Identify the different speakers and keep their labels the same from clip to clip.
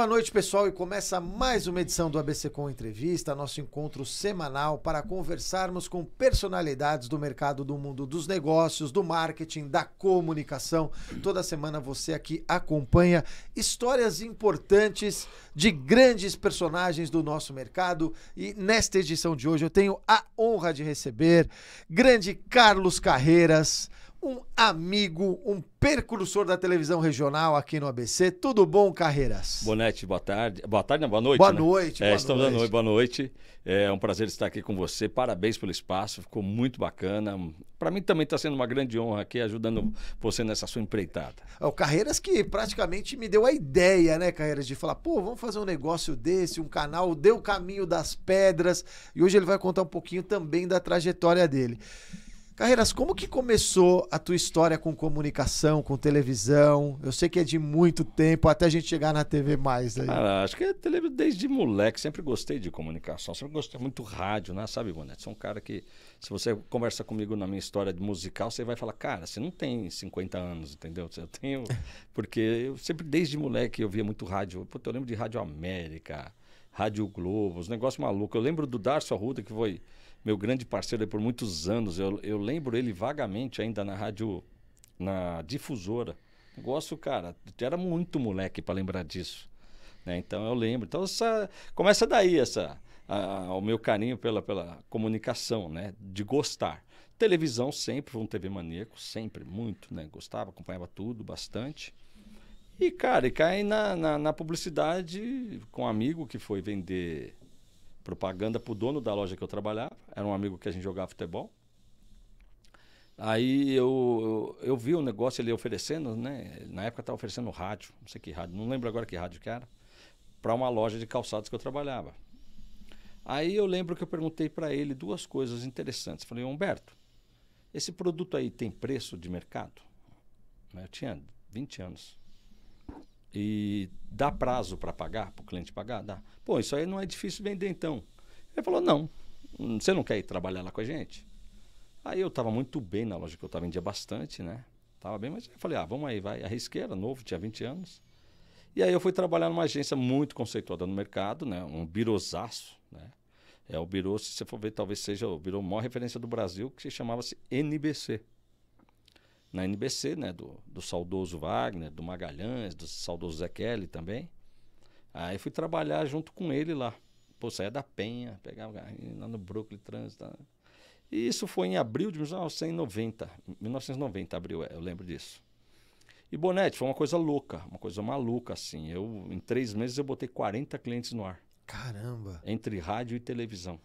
Speaker 1: boa noite, pessoal, e começa mais uma edição do ABC Com Entrevista, nosso encontro semanal para conversarmos com personalidades do mercado do mundo dos negócios, do marketing, da comunicação. Toda semana você aqui acompanha histórias importantes de grandes personagens do nosso mercado. E nesta edição de hoje eu tenho a honra de receber grande Carlos Carreiras um amigo, um percursor da televisão regional aqui no ABC. Tudo bom, Carreiras?
Speaker 2: Bonete, boa tarde. Boa tarde, não, boa noite. Boa né? noite. É, boa estamos noite. noite. Boa noite. É um prazer estar aqui com você. Parabéns pelo espaço, ficou muito bacana. Para mim também está sendo uma grande honra aqui ajudando você nessa sua empreitada.
Speaker 1: É, o Carreiras que praticamente me deu a ideia, né, Carreiras, de falar, pô, vamos fazer um negócio desse, um canal, deu o caminho das pedras. E hoje ele vai contar um pouquinho também da trajetória dele. Carreiras, como que começou a tua história com comunicação, com televisão? Eu sei que é de muito tempo até a gente chegar na TV mais aí.
Speaker 2: Cara, acho que é desde moleque, sempre gostei de comunicação, sempre gostei muito do rádio, né? Sabe, Bonete? Sou um cara que se você conversa comigo na minha história de musical, você vai falar, cara, você não tem 50 anos, entendeu? Eu tenho, porque eu sempre desde moleque eu via muito rádio. Puta, eu lembro de Rádio América, Rádio Globo, os negócios malucos. Eu lembro do Darcio Arruda que foi meu grande parceiro por muitos anos. Eu, eu lembro ele vagamente ainda na rádio, na difusora. Gosto, cara, era muito moleque para lembrar disso. Né? Então eu lembro. Então essa, começa daí essa, a, o meu carinho pela, pela comunicação, né? De gostar. Televisão sempre um TV maníaco, sempre, muito, né? Gostava, acompanhava tudo, bastante. E, cara, e cai na, na, na publicidade com um amigo que foi vender propaganda pro dono da loja que eu trabalhava. Era um amigo que a gente jogava futebol. Aí eu, eu, eu vi o um negócio ele oferecendo, né? Na época estava oferecendo rádio, não sei que rádio, não lembro agora que rádio que era, para uma loja de calçados que eu trabalhava. Aí eu lembro que eu perguntei para ele duas coisas interessantes. Falei, Humberto, esse produto aí tem preço de mercado? Né, eu tinha 20 anos e dá prazo para pagar, para o cliente pagar? Dá. Pô, isso aí não é difícil vender então. Ele falou: não, você não quer ir trabalhar lá com a gente? Aí eu estava muito bem na loja que eu estava, vendia bastante, né? Tava bem, mas eu falei: ah, vamos aí, vai. arrisqueira, novo, tinha 20 anos. E aí eu fui trabalhar numa agência muito conceituada no mercado, né? Um birosaço, né? É o birô, se você for ver, talvez seja o birô maior referência do Brasil, que se chamava-se NBC na NBC, né? Do, do saudoso Wagner, do Magalhães, do saudoso Zé Kelly também. Aí fui trabalhar junto com ele lá. Pô, saía da Penha, pegava lá no Brooklyn Trânsito. Né? E isso foi em abril de 1990. 1990, abril, é, eu lembro disso. E Bonete, foi uma coisa louca, uma coisa maluca, assim. Eu, em três meses, eu botei 40 clientes no ar.
Speaker 1: Caramba!
Speaker 2: Entre rádio e televisão.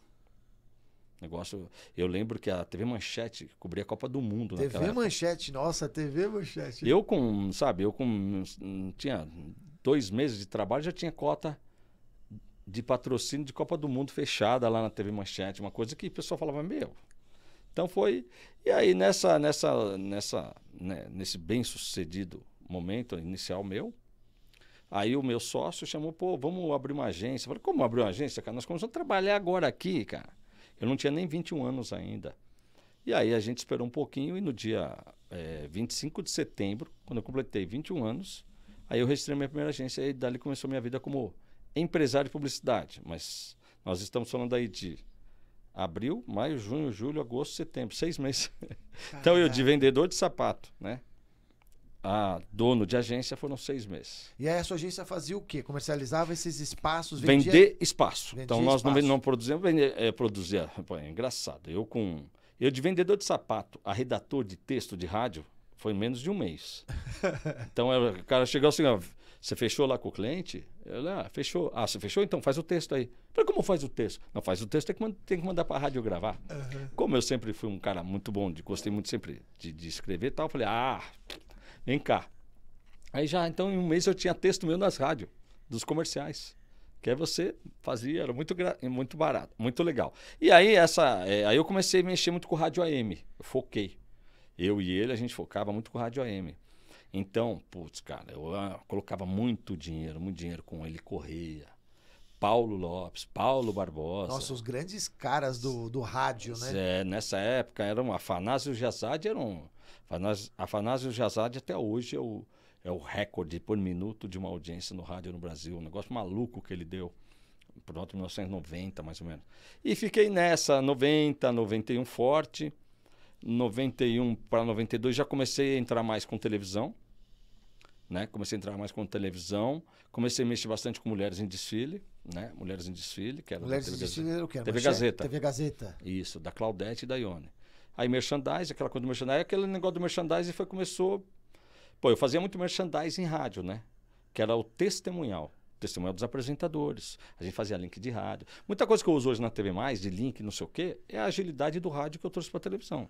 Speaker 2: Negócio. Eu lembro que a TV Manchete cobria a Copa do Mundo. TV
Speaker 1: Manchete, época. nossa, TV Manchete. Eu
Speaker 2: com, sabe, eu com. Hum, tinha dois meses de trabalho, já tinha cota de patrocínio de Copa do Mundo fechada lá na TV Manchete. Uma coisa que o pessoal falava, meu. Então foi. E aí, nessa, nessa, nessa, né, nesse bem sucedido momento inicial meu, Aí o meu sócio chamou, pô, vamos abrir uma agência. Eu falei, como abrir uma agência, cara? Nós começamos a trabalhar agora aqui, cara. Eu não tinha nem 21 anos ainda. E aí a gente esperou um pouquinho e no dia é, eh, 25 de setembro, quando eu completei 21 anos, aí eu registrei minha primeira agência e dali começou minha vida como empresário de publicidade. Mas nós estamos falando aí de abril, maio, junho, julho, agosto, setembro, seis meses. então eu de vendedor de sapato, né? a dono de agência foram seis meses.
Speaker 1: E aí a sua agência fazia o quê? Comercializava esses espaços? Vendia... Vender espaço. Vendia
Speaker 2: então nós espaço. não, produzíamos, vendia, é, eh, produzia. Pô, é engraçado. Eu com. Eu de vendedor de sapato a redator de texto de rádio foi menos de um mês. então eu, é, o cara chegou assim, ó, você fechou lá com o cliente? Eu, ah, fechou. Ah, você fechou? Então faz o texto aí. Mas como faz o texto? Não, faz o texto, tem que, mandar, tem que mandar para a rádio gravar. Uhum. Como eu sempre fui um cara muito bom, de, gostei muito sempre de, de escrever e tal, eu falei, ah, Vem cá. Aí já, então, em um mês eu tinha texto meu nas rádios, dos comerciais. Que aí você fazia, era muito, muito barato, muito legal. E aí essa. É, aí eu comecei a mexer muito com o rádio AM. Eu foquei. Eu e ele, a gente focava muito com o rádio AM. Então, putz, cara, eu, eu ah, colocava muito dinheiro, muito dinheiro com ele correia. Paulo Lopes, Paulo Barbosa. Nossa,
Speaker 1: os grandes caras do, do rádio, né?
Speaker 2: É, nessa época eram Afanásio era eram Afanásio Jazade até hoje é o, é o recorde por minuto de uma audiência no rádio no Brasil. Um negócio maluco que ele deu. Pronto, 1990, mais ou menos. E fiquei nessa, 90, 91 forte. 91 para 92 já comecei a entrar mais com televisão. Né? Comecei a entrar mais com televisão. Comecei a mexer bastante com mulheres em desfile, né? Mulheres em desfile, que era mulheres TV em desfile, Gazeta. o que? TV Gazeta. TV Gazeta. Isso, da Claudete e da Ione. Aí merchandising, aquela coisa do merchandising, aquele negócio do merchandising foi, começou. Pô, eu fazia muito merchandising em rádio, né? Que era o testemunhal. Testemunhal dos apresentadores. A gente fazia link de rádio. Muita coisa que eu uso hoje na TV, mais, de link, não sei o quê, é a agilidade do rádio que eu trouxe para televisão.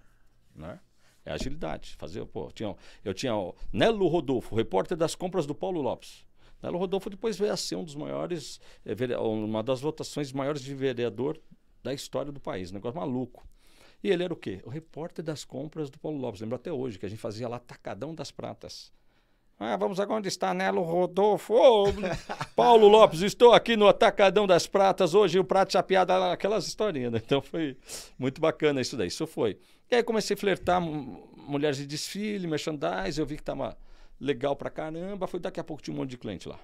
Speaker 2: Né? É agilidade. Fazer, pô, tinha, eu tinha o Nelo Rodolfo, repórter das compras do Paulo Lopes. Nelo Rodolfo depois veio a ser um dos maiores, eh, uma das votações maiores de vereador da história do país. Um negócio maluco. E ele era o quê? O repórter das compras do Paulo Lopes. Lembro até hoje que a gente fazia lá Tacadão das Pratas. Ah, vamos agora onde está Nelo né, Rodolfo. Oh, Paulo Lopes, estou aqui no Atacadão das Pratas hoje, o prato chapeado, ah, aquelas historinhas, né? Então foi muito bacana isso daí, isso foi. E aí comecei a flertar mulheres de desfile, merchandise, eu vi que estava tá legal pra caramba, foi daqui a pouco tinha um monte de cliente lá.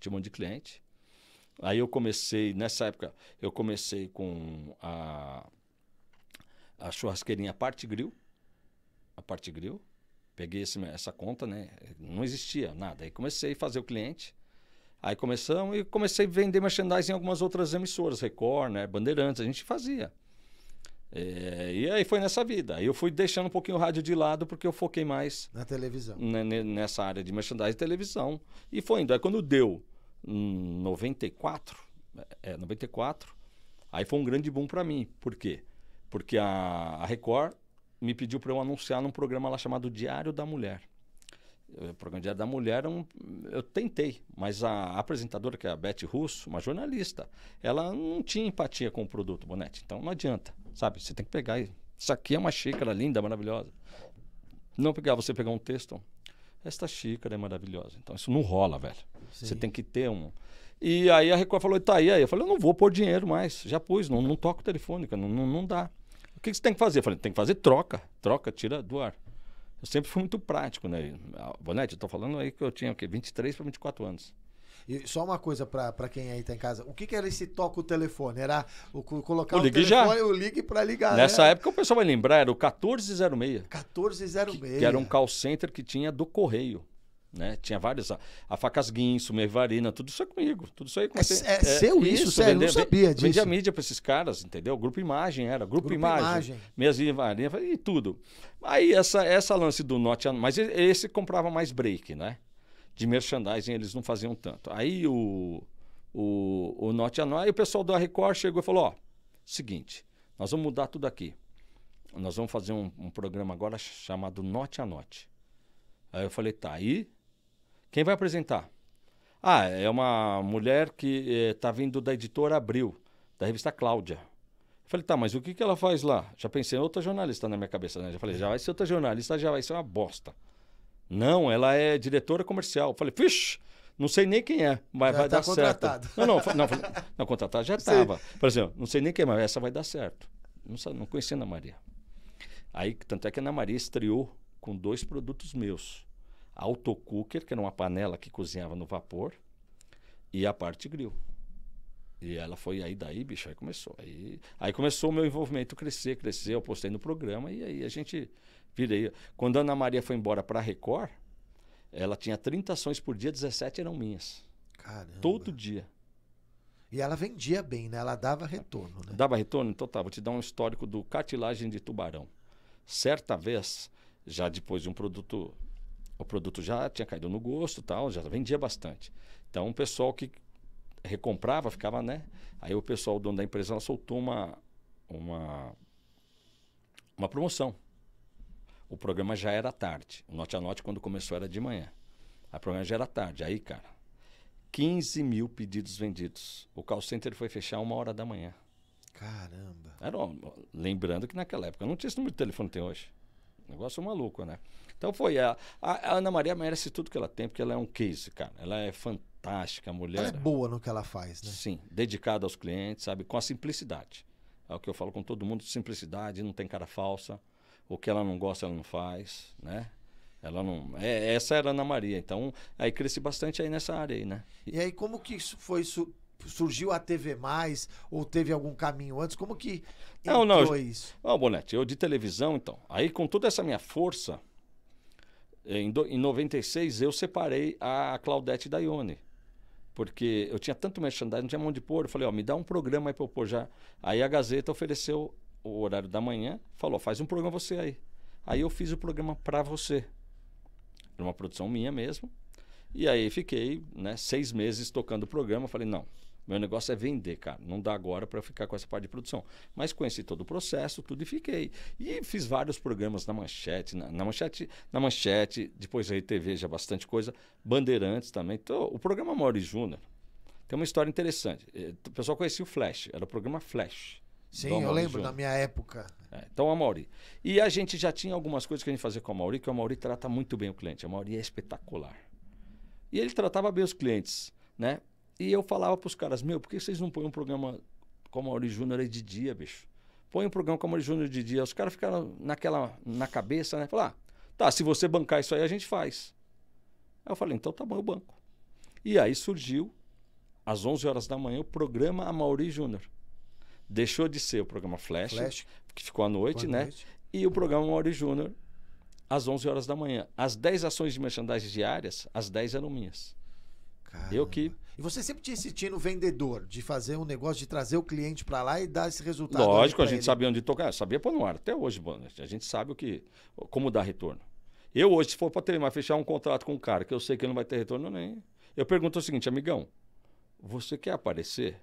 Speaker 2: Tinha um monte de cliente. Aí eu comecei, nessa época, eu comecei com a a churrasqueirinha, a parte grill. A parte grill. Peguei esse, essa conta, né? Não existia nada. Aí comecei a fazer o cliente. Aí começamos e comecei a vender merchandising em algumas outras emissoras, Record, né? Bandeirantes, a gente fazia. É, e aí foi nessa vida. Aí eu fui deixando um pouquinho o rádio de lado porque eu foquei mais
Speaker 1: na televisão,
Speaker 2: né, nessa área de merchandising e televisão. E foi indo. Aí quando deu 94, é, 94, aí foi um grande boom para mim. Por quê? Porque a, a Record me pediu para eu anunciar num programa lá chamado Diário da Mulher. Eh, o programa Diário da Mulher, é um, eu tentei, mas a, apresentadora, que é a Beth Russo, uma jornalista, ela não tinha empatia com o produto Bonete. Então não adianta, sabe? Você tem que pegar. Isso aqui é uma xícara linda, maravilhosa. Não pegar, você pegar um texto, esta xícara é maravilhosa. Então isso não rola, velho. Sim. Você tem que ter um. E aí a Record falou, tá aí, aí. Eu falei, eu não vou pôr dinheiro mais, já pus, não, não toco telefônica, não, não, não dá. O que, que você tem que fazer? Eu falei, tem que fazer troca, troca, tira do ar. Eu sempre fui muito prático, né? Bonete, ah, eu tô falando aí que eu tinha o quê? 23 para 24 anos.
Speaker 1: E só uma coisa para quem aí tá em casa. O que, que era esse toca o telefone? Era o, colocar o, o telefone, já. o ligue para ligar. Nessa né?
Speaker 2: época o pessoal vai lembrar, era o 1406.
Speaker 1: 1406. Que, que era um
Speaker 2: call center que tinha do correio. Né? Tinha várias, a, a facas guinso, mervarina, tudo isso é comigo. Tudo isso aí com é, é, seu é, isso, isso sério, eu não sabia disso. Vendia mídia para esses caras, entendeu? Grupo Imagem era, Grupo, Grupo Imagem, imagem. Minhas e tudo. Aí essa, essa lance do norte, mas esse comprava mais break, né? De merchandising eles não faziam tanto. Aí o, o, o norte, aí o pessoal da Record chegou e falou, ó, seguinte, nós vamos mudar tudo aqui. Nós vamos fazer um, um programa agora chamado Note a Note. Aí eu falei, tá, aí quem vai apresentar? Ah, é uma mulher que está eh, vindo da editora Abril, da revista Cláudia. Eu falei, tá, mas o que, que ela faz lá? Já pensei em outra jornalista na minha cabeça, né? Já falei, já vai ser outra jornalista, já vai ser uma bosta. Não, ela é diretora comercial. Eu falei, fixe, não sei nem quem é, mas já vai tá dar contratado. certo. Não, não, não, falei, não contratado já estava. Por exemplo, não sei nem quem é, mas essa vai dar certo. Não, não conhecia a Ana Maria. Aí, tanto é que a Ana Maria estreou com dois produtos meus autocooker, que era uma panela que cozinhava no vapor, e a parte grill. E ela foi aí daí, bicho, aí começou. Aí, aí começou o meu envolvimento crescer, crescer, eu postei no programa e aí a gente virei. Quando a Ana Maria foi embora para Record, ela tinha 30 ações por dia, 17 eram minhas. Caramba. Todo dia.
Speaker 1: E ela vendia bem, né? Ela dava retorno,
Speaker 2: né? Dava retorno? Então tá, vou te dar um histórico do cartilagem de tubarão. Certa vez, já depois de um produto o produto já tinha caído no gosto tal, já vendia bastante. Então o pessoal que recomprava ficava, né? Aí o pessoal, o dono da empresa, ela soltou uma, uma, uma promoção. O programa já era tarde. O Note a Note, quando começou, era de manhã. A programa já era tarde. Aí, cara, 15 mil pedidos vendidos. O call center foi fechar uma hora da manhã.
Speaker 1: Caramba.
Speaker 2: Era, lembrando que naquela época não tinha esse número de telefone que tem hoje. Negócio maluco, né? Então foi. A, a, Ana Maria merece tudo que ela tem, porque ela é um case, cara. Ela é fantástica, mulher. Ela é
Speaker 1: boa no que ela faz, né?
Speaker 2: Sim, dedicada aos clientes, sabe? Com a simplicidade. É o que eu falo com todo mundo: simplicidade, não tem cara falsa. O que ela não gosta, ela não faz, né? Ela não. É, essa era a Ana Maria. Então, aí cresci bastante aí nessa área aí, né?
Speaker 1: E aí, como que isso foi su surgiu a TV Mais ou teve algum caminho antes? Como que não, não,
Speaker 2: isso? Não, Bonete, eu de televisão, então. Aí com toda essa minha força, em, do, em 96 eu separei a Claudete da Ione. Porque eu tinha tanto merchandising, não tinha mão de pôr. Eu falei, ó, me dá um programa aí pra eu pôr já. Aí a Gazeta ofereceu o horário da manhã, falou, faz um programa você aí. Aí eu fiz o programa pra você. Era uma produção minha mesmo. E aí fiquei né, seis meses tocando o programa. Falei, não, meu negócio é vender, cara. Não dá agora para ficar com essa parte de produção. Mas conheci todo o processo, tudo e fiquei. E fiz vários programas na Manchete, na, na Manchete, na Manchete, depois aí TV já bastante coisa, Bandeirantes também. Então, o programa Mauro Júnior tem uma história interessante. É, o pessoal conhecia o Flash, era o programa Flash. Sim, eu lembro da minha época. É, então, a Mauri. E a gente já tinha algumas coisas que a gente fazia com a Mauri, que a Mauri trata muito bem o cliente. A Mauri é espetacular. E ele tratava bem os clientes, né? E eu falava para os caras, meu, por que vocês não põem um programa como a Mauri Júnior de dia, bicho? Põe um programa como a Mauri Júnior de dia. Os caras ficaram naquela, na cabeça, né? Falaram, ah, tá, se você bancar isso aí, a gente faz. Aí eu falei, então tá bom, eu banco. E aí surgiu, às 11 horas da manhã, o programa a Mauri Júnior. Deixou de ser o programa Flash, Flash. que ficou à noite, né? Noite. E o programa
Speaker 1: Mauri Júnior,
Speaker 2: às 11 horas da manhã. As 10 ações de merchandising diárias, as 10
Speaker 1: eram minhas.
Speaker 2: Caramba. Eu que.
Speaker 1: E você sempre tinha esse tino vendedor de fazer um negócio, de trazer o cliente para lá e dar esse resultado. Lógico, a gente ele. sabia
Speaker 2: onde tocar, sabia pôr no ar. Até hoje, mano, a gente sabe o que, como dar retorno. Eu hoje, se for para terminar, fechar um contrato com um cara que eu sei que não vai ter retorno nem. Eu pergunto o seguinte, amigão, você quer aparecer?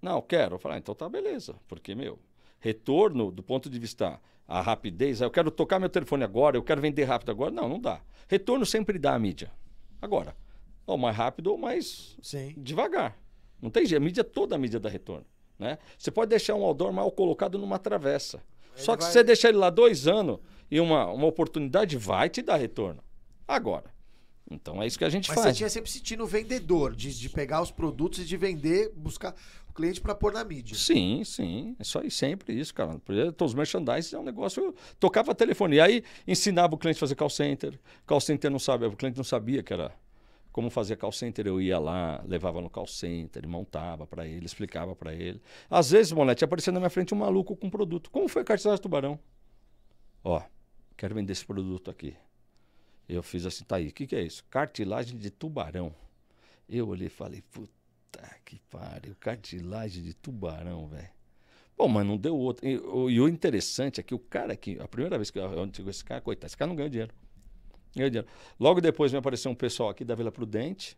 Speaker 2: Não, quero. Eu falo, ah, então tá beleza. Porque, meu, retorno do ponto de vista a rapidez, ah, eu quero tocar meu telefone agora, eu quero vender rápido agora. Não, não dá. Retorno sempre dá a mídia. Agora, ou mais rápido ou mais Sim. devagar. Não tem jeito. A mídia, toda a mídia dá retorno. Né? Você pode deixar um outdoor mal colocado numa travessa. Ele Só que vai... se você deixar ele lá dois anos e uma, uma oportunidade, vai te dar retorno. Agora. Então é isso que a gente Mas faz. Mas você tinha
Speaker 1: sempre sentindo vendedor, de, de pegar os produtos e de vender, buscar o cliente para pôr na mídia.
Speaker 2: Sim, sim. É só aí sempre isso, cara. todos os merchandising é um negócio. Eu tocava telefone. E aí ensinava o cliente a fazer call center. Call center não sabia, o cliente não sabia que era como fazia call center, eu ia lá, levava no call center, montava para ele, explicava para ele. Às vezes, Molete, aparecia na minha frente um maluco com um produto. Como foi a cartilagem do tubarão? Ó, quero vender esse produto aqui. Eu fiz assim, tá aí, o que, que é isso? Cartilagem de tubarão. Eu olhei e falei, puta que pariu, cartilagem de tubarão, velho. Bom, mas não deu outro. E, o, e o interessante é que o cara aqui, a primeira vez que eu, eu digo esse cara, coitado, esse cara não ganhou dinheiro. Logo depois me apareceu um pessoal aqui da Vila Prudente.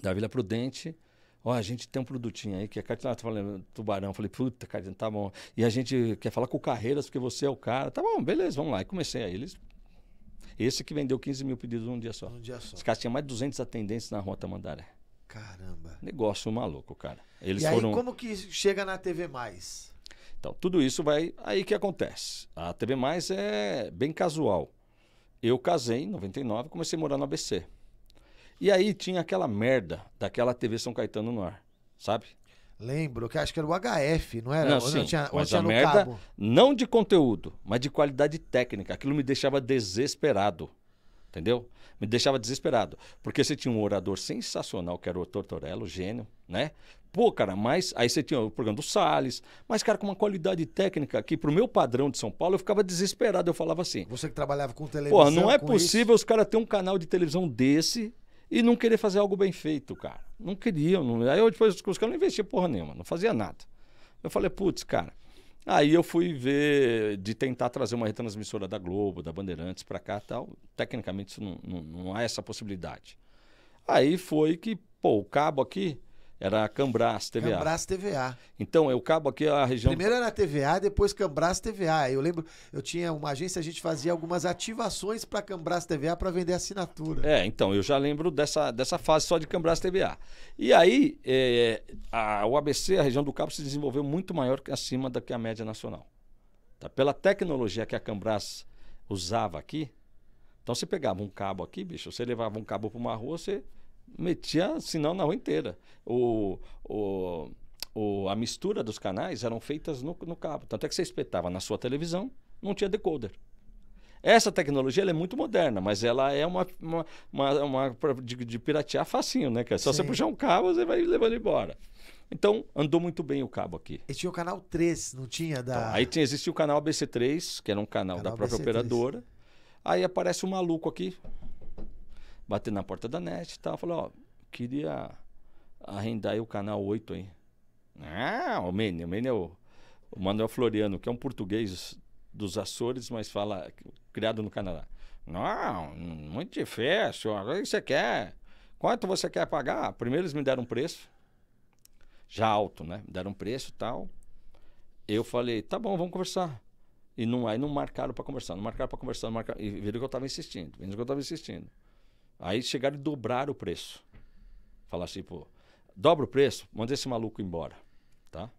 Speaker 2: Da Vila Prudente. Ó, oh, a gente tem um produtinho aí que é cartilagem. Tá falando tubarão. Falei, puta, cara, tá bom. E a gente quer falar com o Carreiras porque você é o cara. Tá bom, beleza, vamos lá. E comecei aí. Eles... Esse que vendeu 15 mil pedidos num dia só. Num dia só. Esse cara tinha mais de 200 atendentes na Rota Mandaré.
Speaker 1: Caramba.
Speaker 2: Negócio maluco, cara. Eles e aí, foram... como
Speaker 1: que chega na TV Mais?
Speaker 2: Então, tudo isso vai. Aí que acontece. A TV Mais é bem casual eu casei em 99 comecei a morar no ABC. E aí tinha aquela merda daquela TV São Caetano no ar,
Speaker 1: sabe? Lembro, que acho que era o HF, não era? Não, sim, não tinha, mas tinha a merda, cabo.
Speaker 2: não de conteúdo, mas de qualidade técnica. Aquilo me deixava desesperado, entendeu? Me deixava desesperado. Porque você tinha um orador sensacional, que era o Tortorello, gênio, né? Pô, cara, mas aí você tinha o programa do Salles, mas, cara, com uma qualidade técnica que, pro meu padrão de São Paulo, eu ficava desesperado. Eu falava assim. Você que trabalhava com televisão. Pô, não é possível isso? os caras terem um canal de televisão desse e não querer fazer algo bem feito, cara. Não queriam. Não... Aí eu depois os caras não investia porra nenhuma, não fazia nada. Eu falei, putz, cara. Aí eu fui ver de tentar trazer uma retransmissora da Globo, da Bandeirantes para cá tal. Tecnicamente isso não, não, não há essa possibilidade. Aí foi que, pô, o cabo aqui era Cambras TVA. Cambras TVA. Então, eu cabo aqui a região. Primeiro
Speaker 1: era TVA, depois Cambras TVA. Eu lembro, eu tinha uma agência, a gente fazia algumas ativações para Cambras TVA para vender assinatura.
Speaker 2: É, então, eu já lembro dessa, dessa fase só de Cambras TVA. E aí, é, a, o ABC, a região do Cabo, se desenvolveu muito maior que acima da que a média nacional. Tá? Pela tecnologia que a Cambras usava aqui, então você pegava um cabo aqui, bicho, você levava um cabo para uma rua, você metia sinal na rua inteira. O, o, o, a mistura dos canais eram feitas no, no cabo. Tanto é que você espetava na sua televisão, não tinha decoder. Essa tecnologia é muito moderna, mas ela é uma, uma, uma, uma de, de, piratear facinho, né? Que é só Sim. você puxar um cabo, você vai levando embora. Então, andou muito bem o cabo aqui.
Speaker 1: E tinha o canal 3, não tinha? Da... Então, aí
Speaker 2: tinha, existia o canal ABC3, que era um canal, canal da própria 3 operadora. Aí aparece um maluco aqui, Bater na porta da net e tal. Falei, ó, queria arrendar aí o canal 8 aí. Ah, o Mene, o Mene é o, o Manuel Floriano, que é um português dos Açores, mas fala criado no Canadá. Não, muito difícil. O que você quer? Quanto você quer pagar? Primeiro eles me deram um preço, já alto, né? Me deram um preço tal. Eu falei, tá bom, vamos conversar. E não, aí não marcaram para conversar, não marcaram para conversar, não marcaram, e viram que eu estava insistindo, viram que eu estava insistindo. Aí chegaram e dobraram o preço. Falaram assim, pô, dobra o preço, manda esse maluco embora, tá?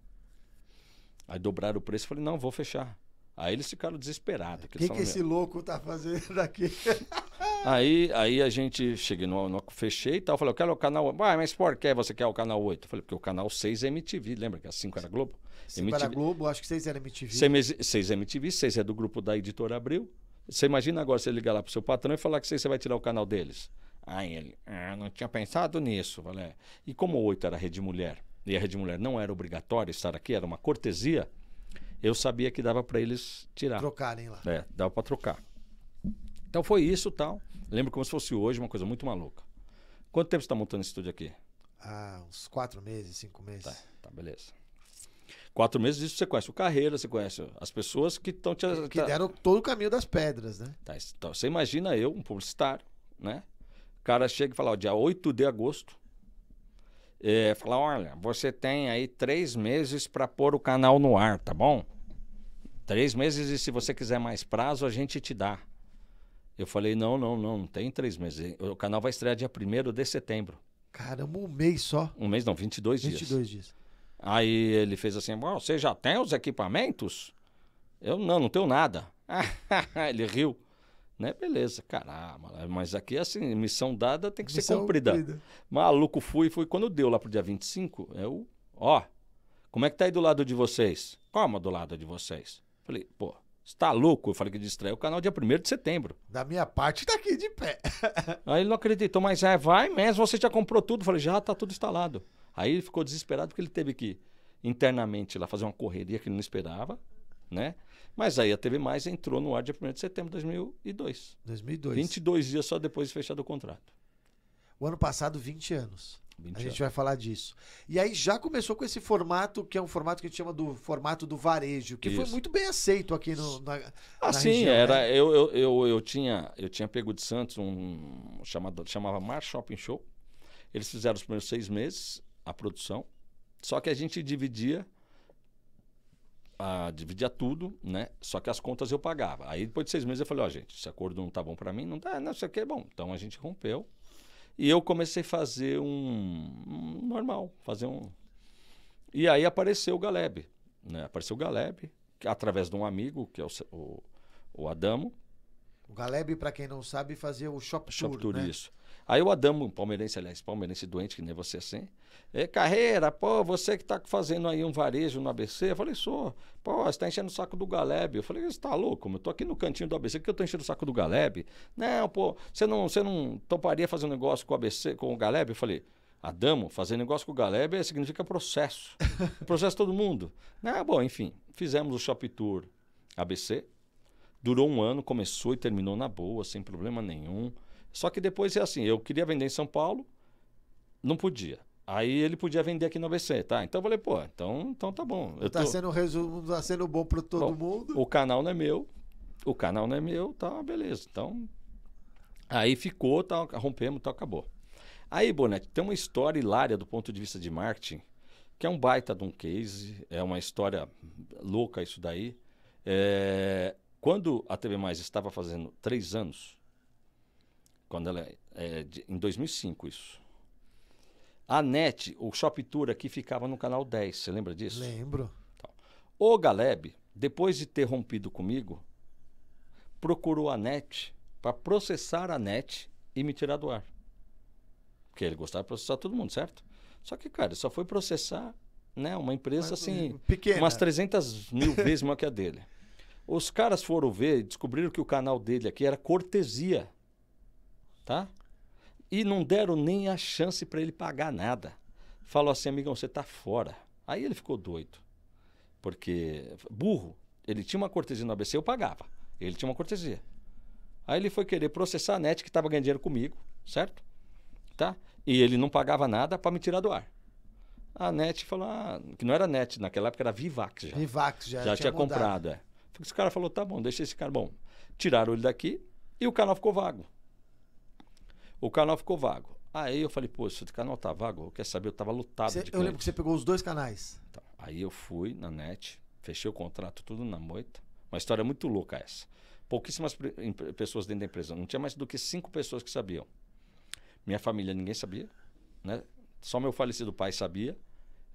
Speaker 2: Aí dobraram o preço, e falei, não, vou fechar. Aí eles ficaram desesperados. O que, que esse
Speaker 1: louco tá fazendo aqui?
Speaker 2: aí, aí a gente cheguei no, no fechei e tal, falei, eu quero o canal, ah, mas por que você quer o canal 8? Eu falei, porque o canal 6 é MTV, lembra que a 5 era Globo? 5 MTV. era
Speaker 1: Globo, acho que 6 era MTV. 6,
Speaker 2: 6 MTV, 6 é do grupo da Editora Abril. Você imagina agora você ligar lá pro seu patrão e falar que você, vai tirar o canal deles. Aí ele, ah, não tinha pensado nisso. Falei, é, e como oito era Rede Mulher, e a Rede Mulher não era obrigatório estar aqui, era uma cortesia, eu sabia que dava para eles tirar.
Speaker 1: Trocarem lá.
Speaker 2: É, dava para trocar. Então foi isso tal. Lembro como se fosse hoje, uma coisa muito maluca. Quanto tempo você está montando esse estúdio aqui?
Speaker 1: Ah, uns quatro meses, cinco meses. Tá,
Speaker 2: tá beleza. Quatro meses disso você conhece o carreira, você conhece as pessoas que estão
Speaker 1: te Que tá... deram todo o caminho das pedras, né?
Speaker 2: Tá, então, você imagina eu, um publicitário, né? O cara chega e fala, ó, dia 8 de agosto, é, fala, olha, você tem aí três meses para pôr o canal no ar, tá bom? Três meses e se você quiser mais prazo, a gente te dá. Eu falei, não, não, não, não tem três meses. O canal vai estrear dia 1 de setembro.
Speaker 1: Caramba, um mês só.
Speaker 2: Um mês não, 22, 22 dias. 22 dias. Aí ele fez assim: Bom, você já tem os equipamentos? Eu não, não tenho nada. ele riu. Né? Beleza, caramba. Mas aqui, assim, missão dada tem que missão ser cumprida. cumprida. Maluco fui, foi quando deu lá pro dia 25. Eu, ó, como é que tá aí do lado de vocês? Como do lado de vocês? Falei, pô, você tá louco? Eu falei que distraiu o canal dia 1 de setembro. Da minha parte, tá aqui de pé. aí ele não acreditou, mas é, vai mesmo, você já comprou tudo? falei, já tá tudo instalado. Aí ele ficou desesperado porque ele teve que internamente lá fazer uma correria que ele não esperava, né? Mas aí a TV Mais entrou no ar dia 1 de setembro de 2002. 2002. 22 dias só depois de fechado o
Speaker 1: contrato. O ano passado, 20 anos. 20 a anos. gente vai falar disso. E aí já começou com esse formato, que é um formato que a gente chama do formato do varejo, que Isso. foi muito bem aceito aqui no, na, ah, na região, né? era. Né?
Speaker 2: Eu, eu, eu, eu, tinha, eu tinha pego de Santos um chamado, chamava Mar Shopping Show. Eles fizeram os primeiros seis meses a produção. Só que a gente dividia a, dividia tudo, né? Só que as contas eu pagava. Aí depois de seis meses eu falei, ó, oh, gente, esse acordo não tá bom para mim, não tá, não sei o que, bom. Então a gente rompeu. E eu comecei a fazer um, um normal, fazer um. E aí apareceu o Galeb, né? Apareceu o Galeb, através de um amigo, que é o, o, o Adamo.
Speaker 1: O Galeb, para quem não sabe, fazia o Shop Tour, Shop Tour, né?
Speaker 2: isso. Aí o Adamo, palmeirense, aliás, palmeirense doente, que nem você assim. É, carreira, pô, você que tá fazendo aí um varejo no ABC. Eu falei, sou. Pô, você tá enchendo o saco do Galeb. Eu falei, você tá louco? Eu tô aqui no cantinho do ABC, que eu tô enchendo o saco do Galeb. Não, pô, você não, você não toparia fazer um negócio com o ABC, com o Galeb? Eu falei, Adamo, fazer negócio com o Galeb significa processo. processo todo mundo. Ah, bom, enfim, fizemos o Shop Tour ABC. Durou um ano, começou e terminou na boa, sem problema nenhum. Só que depois é assim, eu queria vender em São Paulo, não podia. Aí ele podia vender aqui no ABC, tá? Então eu falei, pô, então, então tá bom. Eu tá, tô... sendo
Speaker 1: resumo, tá sendo bom para todo bom,
Speaker 2: mundo. O canal não é meu, o canal não é meu, tá, beleza. Então, aí ficou, tá, rompemos, tá, acabou. Aí, Bonete, tem uma história hilária do ponto de vista de marketing, que é um baita de um case, é uma história louca isso daí. É... Quando a TV Mais estava fazendo três anos, quando ela, é, é de, em 2005, isso. A NET, o Shop Tour aqui ficava no canal 10, você lembra disso? Lembro. Então, o Galeb, depois de ter rompido comigo, procurou a NET para processar a NET e me tirar do ar. Porque ele gostava de processar todo mundo, certo? Só que, cara, só foi processar né, uma empresa Mas, assim, pequena. umas 300 mil vezes maior que a dele. Os caras foram ver e descobriram que o canal dele aqui era cortesia tá? E não deram nem a chance para ele pagar nada. Falou assim, amigão, você tá fora. Aí ele ficou doido. Porque, burro, ele tinha uma cortesia no ABC, eu pagava. Ele tinha uma cortesia. Aí ele foi querer processar a NET, que estava ganhando dinheiro comigo, certo? Tá? E ele não pagava nada para me tirar do ar. A NET falou, ah, que não era NET, naquela época era Vivax já.
Speaker 1: Vivax já, já tinha, tinha comprado,
Speaker 2: é. Esse cara falou, tá bom, deixa esse cara. Bom, tiraram ele daqui e o canal ficou vago. O canal ficou vago. Aí eu falei, pô, esse canal tá vago, quer saber? Eu tava lotado. Cê, eu lembro que você pegou os dois canais. Então, aí eu fui na net, fechei o contrato tudo na moita. Uma história muito louca essa. Pouquíssimas pessoas dentro da empresa. Não tinha mais do que cinco pessoas que sabiam. Minha família ninguém sabia, né? Só meu falecido pai sabia.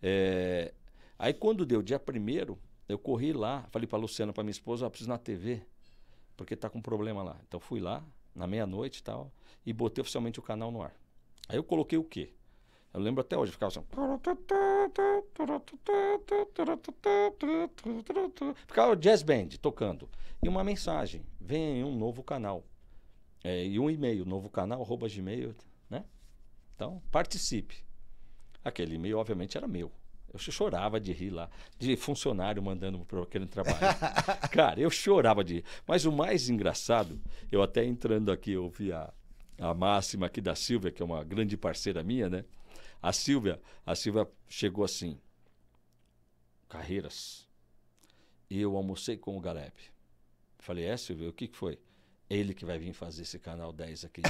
Speaker 2: É... Aí quando deu dia primeiro, eu corri lá, falei para Luciana, para minha esposa, ah, preciso na TV, porque tá com problema lá. Então fui lá, na meia-noite e tal, e botei oficialmente o canal no ar. Aí eu coloquei o quê? Eu lembro até hoje, ficava assim. Ficava o jazz band tocando. E uma mensagem: vem um novo canal. É, e um e-mail, novo canal, arroba gmail, né? Então, participe. Aquele e-mail, obviamente, era meu. Eu chorava de rir lá, de funcionário mandando para aquele trabalho Cara, eu chorava de rir. Mas o mais engraçado, eu até entrando aqui, eu vi a, a máxima aqui da Silvia, que é uma grande parceira minha, né? A Silvia, a Silvia chegou assim, Carreiras, e eu almocei com o Galeb. Falei, é, Silvia, o que, que foi? Ele que vai vir fazer esse canal 10 aqui.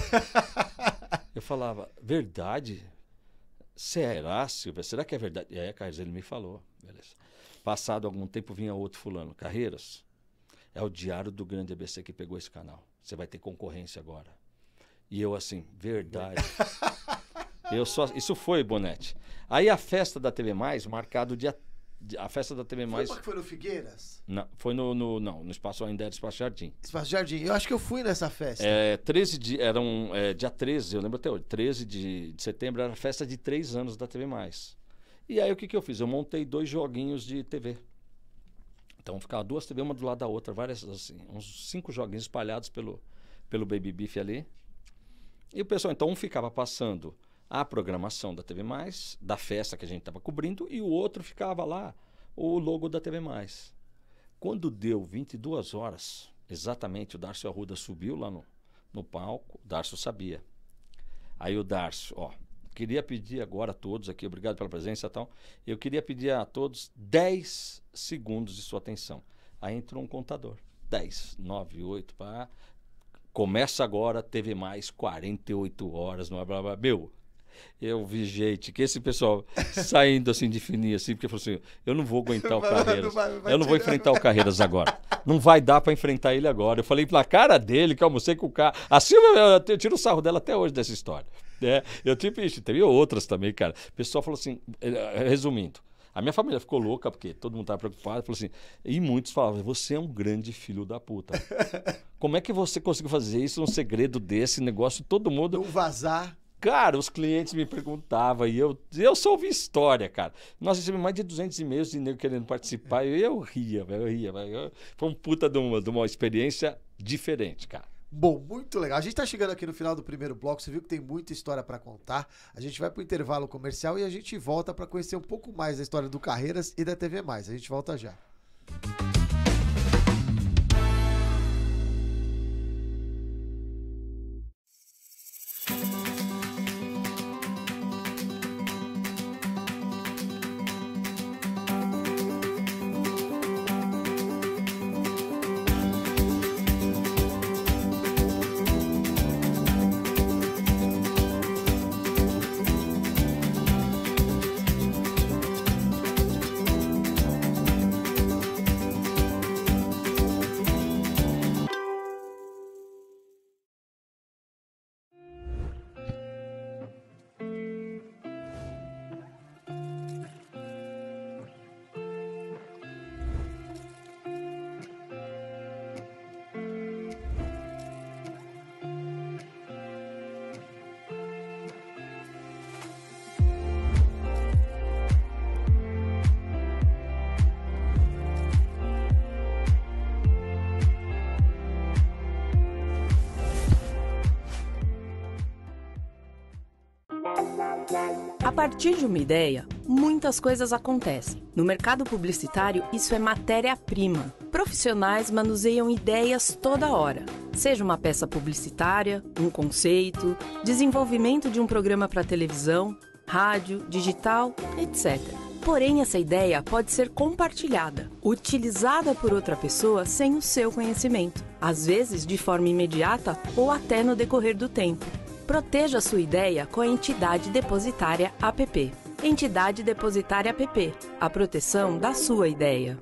Speaker 2: eu falava, verdade? Será, Silvia? Será que é verdade? É, Carreiras, ele me falou. Beleza. Passado algum tempo vinha outro fulano. Carreiras, é o diário do grande ABC que pegou esse canal. Você vai ter concorrência agora. E eu assim, verdade. eu só, isso foi, Bonete. Aí a festa da TV Mais, marcado dia a festa da TV Mais. Foi que
Speaker 1: foi no Figueiras?
Speaker 2: Não, foi no, no não, no Espaço ainda era Espaço Jardim.
Speaker 1: Espaço Jardim. Eu acho que eu fui nessa festa.
Speaker 2: É, 13 de, era um, é, dia 13, eu lembro até hoje, 13 de, de setembro era a festa de três anos da TV Mais. E aí o que, que eu fiz? Eu montei dois joguinhos de TV. Então ficava duas TV, uma do lado da outra, várias assim, uns cinco joguinhos espalhados pelo, pelo Baby Beef ali. E o pessoal, então, um ficava passando a programação da TV Mais, da festa que a gente estava cobrindo, e o outro ficava lá, o logo da TV Mais. Quando deu 22 horas, exatamente, o Darcio Arruda subiu lá no, no palco, o Darcio sabia. Aí o Darcio, ó, queria pedir agora a todos aqui, obrigado pela presença e tal, eu queria pedir a todos 10 segundos de sua atenção. Aí entrou um contador, 10, 9, 8, pá, começa agora, TV Mais, 48 horas, não é, blá, blá, meu, eu vi gente que esse pessoal saindo assim de fininho, assim, porque falou assim: eu não vou aguentar o Carreiras. eu não vou enfrentar o Carreiras agora. Não vai dar para enfrentar ele agora. Eu falei pra cara dele que eu almocei com o cara. A Silvia, eu, eu tiro o sarro dela até hoje dessa história. É, eu tive, teve outras também, cara. O pessoal falou assim: eh, eh, resumindo. A minha família ficou louca, porque todo mundo estava preocupado. Falou assim, e muitos falavam, você é um grande filho da puta. Como é que você conseguiu fazer isso, um segredo desse negócio, todo mundo... Não
Speaker 1: vazar.
Speaker 2: Cara, os clientes me perguntavam e eu, eu só ouvi história, cara. Nós recebemos mais de 200 e-mails de nego querendo participar e eu ria, eu ria. Foi um puta de uma, de uma experiência diferente, cara.
Speaker 1: Bom, muito legal. A gente está chegando aqui no final do primeiro bloco. Você viu que tem muita história para contar. A gente vai para o intervalo comercial e a gente volta para conhecer um pouco mais da história do Carreiras e da TV Mais. A gente volta já. Música
Speaker 3: partir de uma ideia, muitas coisas acontecem. No mercado publicitário, isso é matéria-prima. Profissionais manuseiam ideias toda hora. Seja uma peça publicitária, um conceito, desenvolvimento de um programa para televisão, rádio, digital, etc. Porém, essa ideia pode ser compartilhada, utilizada por outra pessoa sem o seu conhecimento, às vezes de forma imediata ou até no decorrer do tempo. Proteja sua ideia com a entidade depositária APP. Entidade depositária APP. A proteção da sua ideia.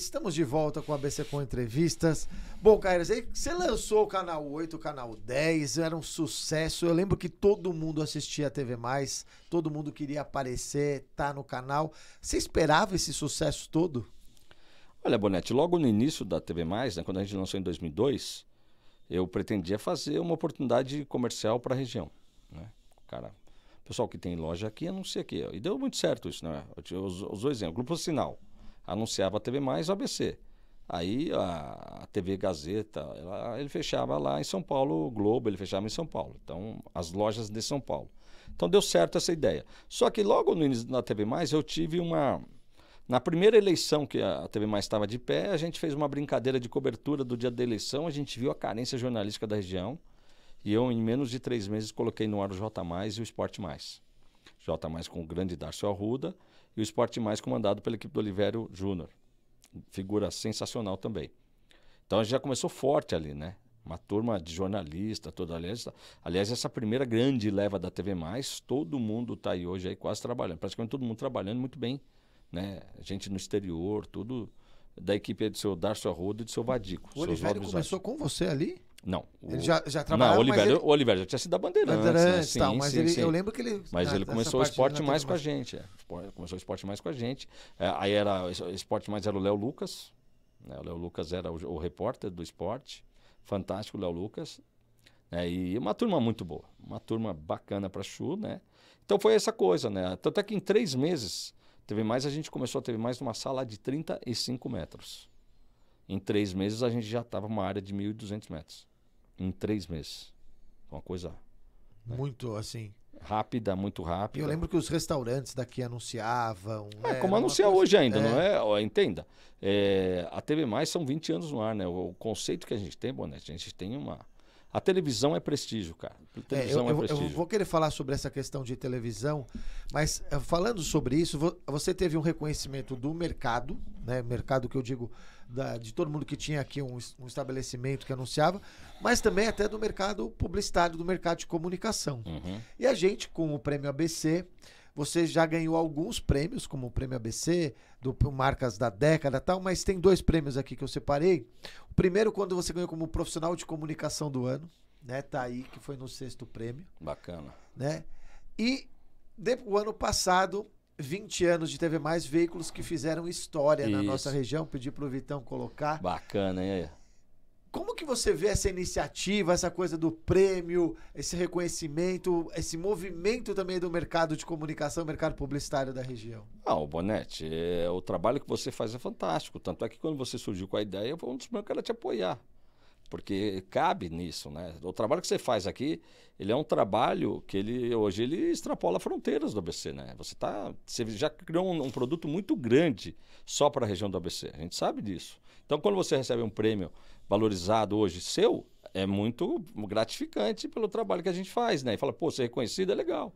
Speaker 1: Estamos de volta com a BC com Entrevistas. Bom, Caíras, você lançou o canal 8, o canal 10, era um sucesso. Eu lembro que todo mundo assistia a TV Mais, todo mundo queria aparecer, tá no canal. Você esperava esse sucesso todo?
Speaker 2: Olha, Bonete, logo no início da TV Mais, né, quando a gente lançou em 2002, eu pretendia fazer uma oportunidade comercial para a região, né? Cara, pessoal que tem loja aqui anuncia aqui. E deu muito certo isso, né? Eu, eu, eu usou exemplo, Grupo Sinal anunciava a TV Mais o ABC. Aí a, a TV Gazeta, ela, ele fechava lá em São Paulo, o Globo, ele fechava em São Paulo. Então, as lojas de São Paulo. Então deu certo essa ideia. Só que logo no início da TV Mais eu tive uma na primeira eleição que a TV Mais estava de pé, a gente fez uma brincadeira de cobertura do dia da eleição, a gente viu a carência jornalística da região. E eu, em menos de três meses, coloquei no ar o J Mais e o Esporte Mais. J Mais com o grande Darcio Arruda e o Esporte Mais, comandado pela equipe do Oliveiro Júnior. Figura sensacional também. Então a gente já começou forte ali, né? Uma turma de jornalista, toda aliás, aliás, essa primeira grande leva da TV Mais, todo mundo está aí hoje aí quase trabalhando, praticamente todo mundo trabalhando muito bem, né? Gente no exterior, tudo da equipe do seu Darcio Arruda e do seu Vadico. O Oliveira começou
Speaker 1: com você ali? Não. O... Ele já, já trabalhava. Não, o Oliveira, ele...
Speaker 2: o Oliveira já tinha sido da bandeira. né? sim, tal, mas sim, ele, sim. eu lembro que ele. Mas ele começou o esporte mais com a gente. É. Começou o esporte mais com a gente. É, aí era. Esporte mais era o Léo Lucas. Né? O Léo Lucas era o, o repórter do esporte. Fantástico, o Léo Lucas. É, e uma turma muito boa. Uma turma bacana para Chu, né? Então foi essa coisa, né? Tanto é que em três meses TV Mais, a gente começou a TV Mais numa sala de 35 metros. Em três meses, a gente já estava uma área de 1.200 metros. Em três meses. Uma coisa.
Speaker 1: Né? Muito assim
Speaker 2: rápida, muito rápida. Eu lembro que
Speaker 1: os restaurantes daqui anunciavam. É, né, como anuncia hoje
Speaker 2: ainda, é. não é? Entenda. É, a TV Mais são 20 anos no ar, né? O, conceito que a gente tem, Bonete, a gente tem uma, a televisão é prestígio, cara. É, televisão é, eu, é prestígio. Eu, eu
Speaker 1: vou querer falar sobre essa questão de televisão, mas eh, falando sobre isso, você teve um reconhecimento do mercado, né? Mercado que eu digo da, de todo mundo que tinha aqui um, um, estabelecimento que anunciava, mas também até do mercado publicitário, do mercado de comunicação. Uhum. E a gente, com o prêmio ABC, você já ganhou alguns prêmios, como o prêmio ABC, do Marcas da Década tal, mas tem dois prêmios aqui que eu separei. O primeiro, quando você ganhou como profissional de comunicação do ano, né? Tá aí, que foi no sexto prêmio. Bacana. Né? E de, o ano passado, 20 anos de TV Mais, veículos que fizeram história Isso. na nossa região. Pedi pro Vitão colocar.
Speaker 2: Bacana, hein?
Speaker 1: Como que você vê essa iniciativa, essa coisa do prêmio, esse reconhecimento, esse movimento também do mercado de comunicação, mercado publicitário da região?
Speaker 2: Ah, o Bonetti, é, o trabalho que você faz é fantástico. Tanto é que quando você surgiu com a ideia, foi um dos meus que te apoiar. Porque cabe nisso, né? O trabalho que você faz aqui, ele é um trabalho que ele hoje ele extrapola fronteiras do ABC, né? Você, tá, você já criou um, um produto muito grande só para a região do ABC. A gente sabe disso. Então, quando você recebe um prêmio valorizado hoje seu, é muito gratificante pelo trabalho que a gente faz, né? E fala, pô, ser reconhecido é legal.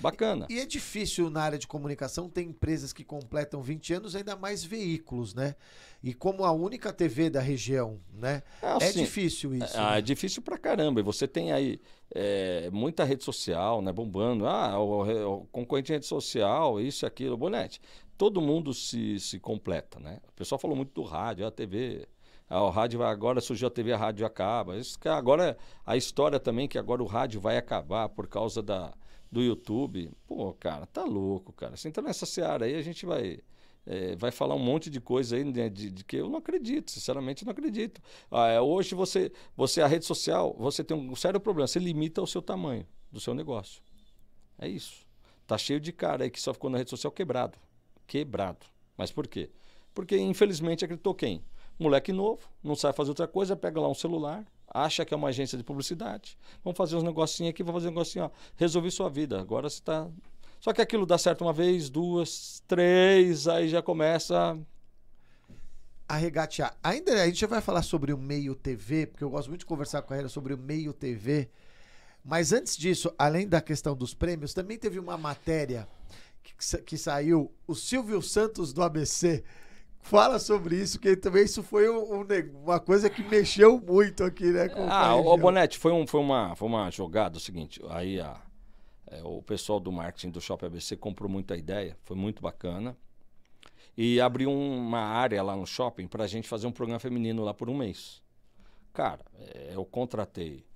Speaker 2: Bacana. E, e
Speaker 1: é difícil na área de comunicação ter empresas que completam 20 anos, ainda mais veículos, né? E como a única TV da região, né? é, é assim, difícil é, isso. É, né? é
Speaker 2: difícil pra caramba. E você tem aí é, muita rede social, né? Bombando. Ah, o, o concorrente em rede social, isso, aquilo. Bonete, todo mundo se, se completa, né? O pessoal falou muito do rádio, ah, a TV o rádio vai agora surgiu a TV, a rádio acaba. Isso agora é a história também que agora o rádio vai acabar por causa da do YouTube. Pô, cara, tá louco, cara. Você entra nessa seara aí, a gente vai é, vai falar um monte de coisa aí né, de, de, que eu não acredito, sinceramente não acredito. Ah, é, hoje você, você é a rede social, você tem um sério problema, você limita o seu tamanho do seu negócio. É isso. Tá cheio de cara aí que só ficou na rede social quebrado, quebrado. Mas por quê? Porque infelizmente acreditou quem? Moleque novo, não sabe fazer outra coisa, pega lá um celular, acha que é uma agência de publicidade. Vamos fazer uns negocinhos aqui, vamos fazer um negocinho, ó. Resolvi sua vida, agora você está. Só que aquilo dá certo uma vez, duas,
Speaker 1: três, aí já começa a regatear. Ainda a gente já vai falar sobre o meio TV, porque eu gosto muito de conversar com a Hera sobre o meio TV. Mas antes disso, além da questão dos prêmios, também teve uma matéria que, que saiu o Silvio Santos do ABC Fala sobre isso, que também isso foi um, uma coisa que mexeu muito aqui, né? ah, o, Bonete,
Speaker 2: foi, um, foi, uma, foi uma jogada, o seguinte, aí a, é, o pessoal do marketing do Shopping ABC comprou muita ideia, foi muito bacana, e abriu uma área lá no shopping para a gente fazer um programa feminino lá por um mês. Cara, é, eu contratei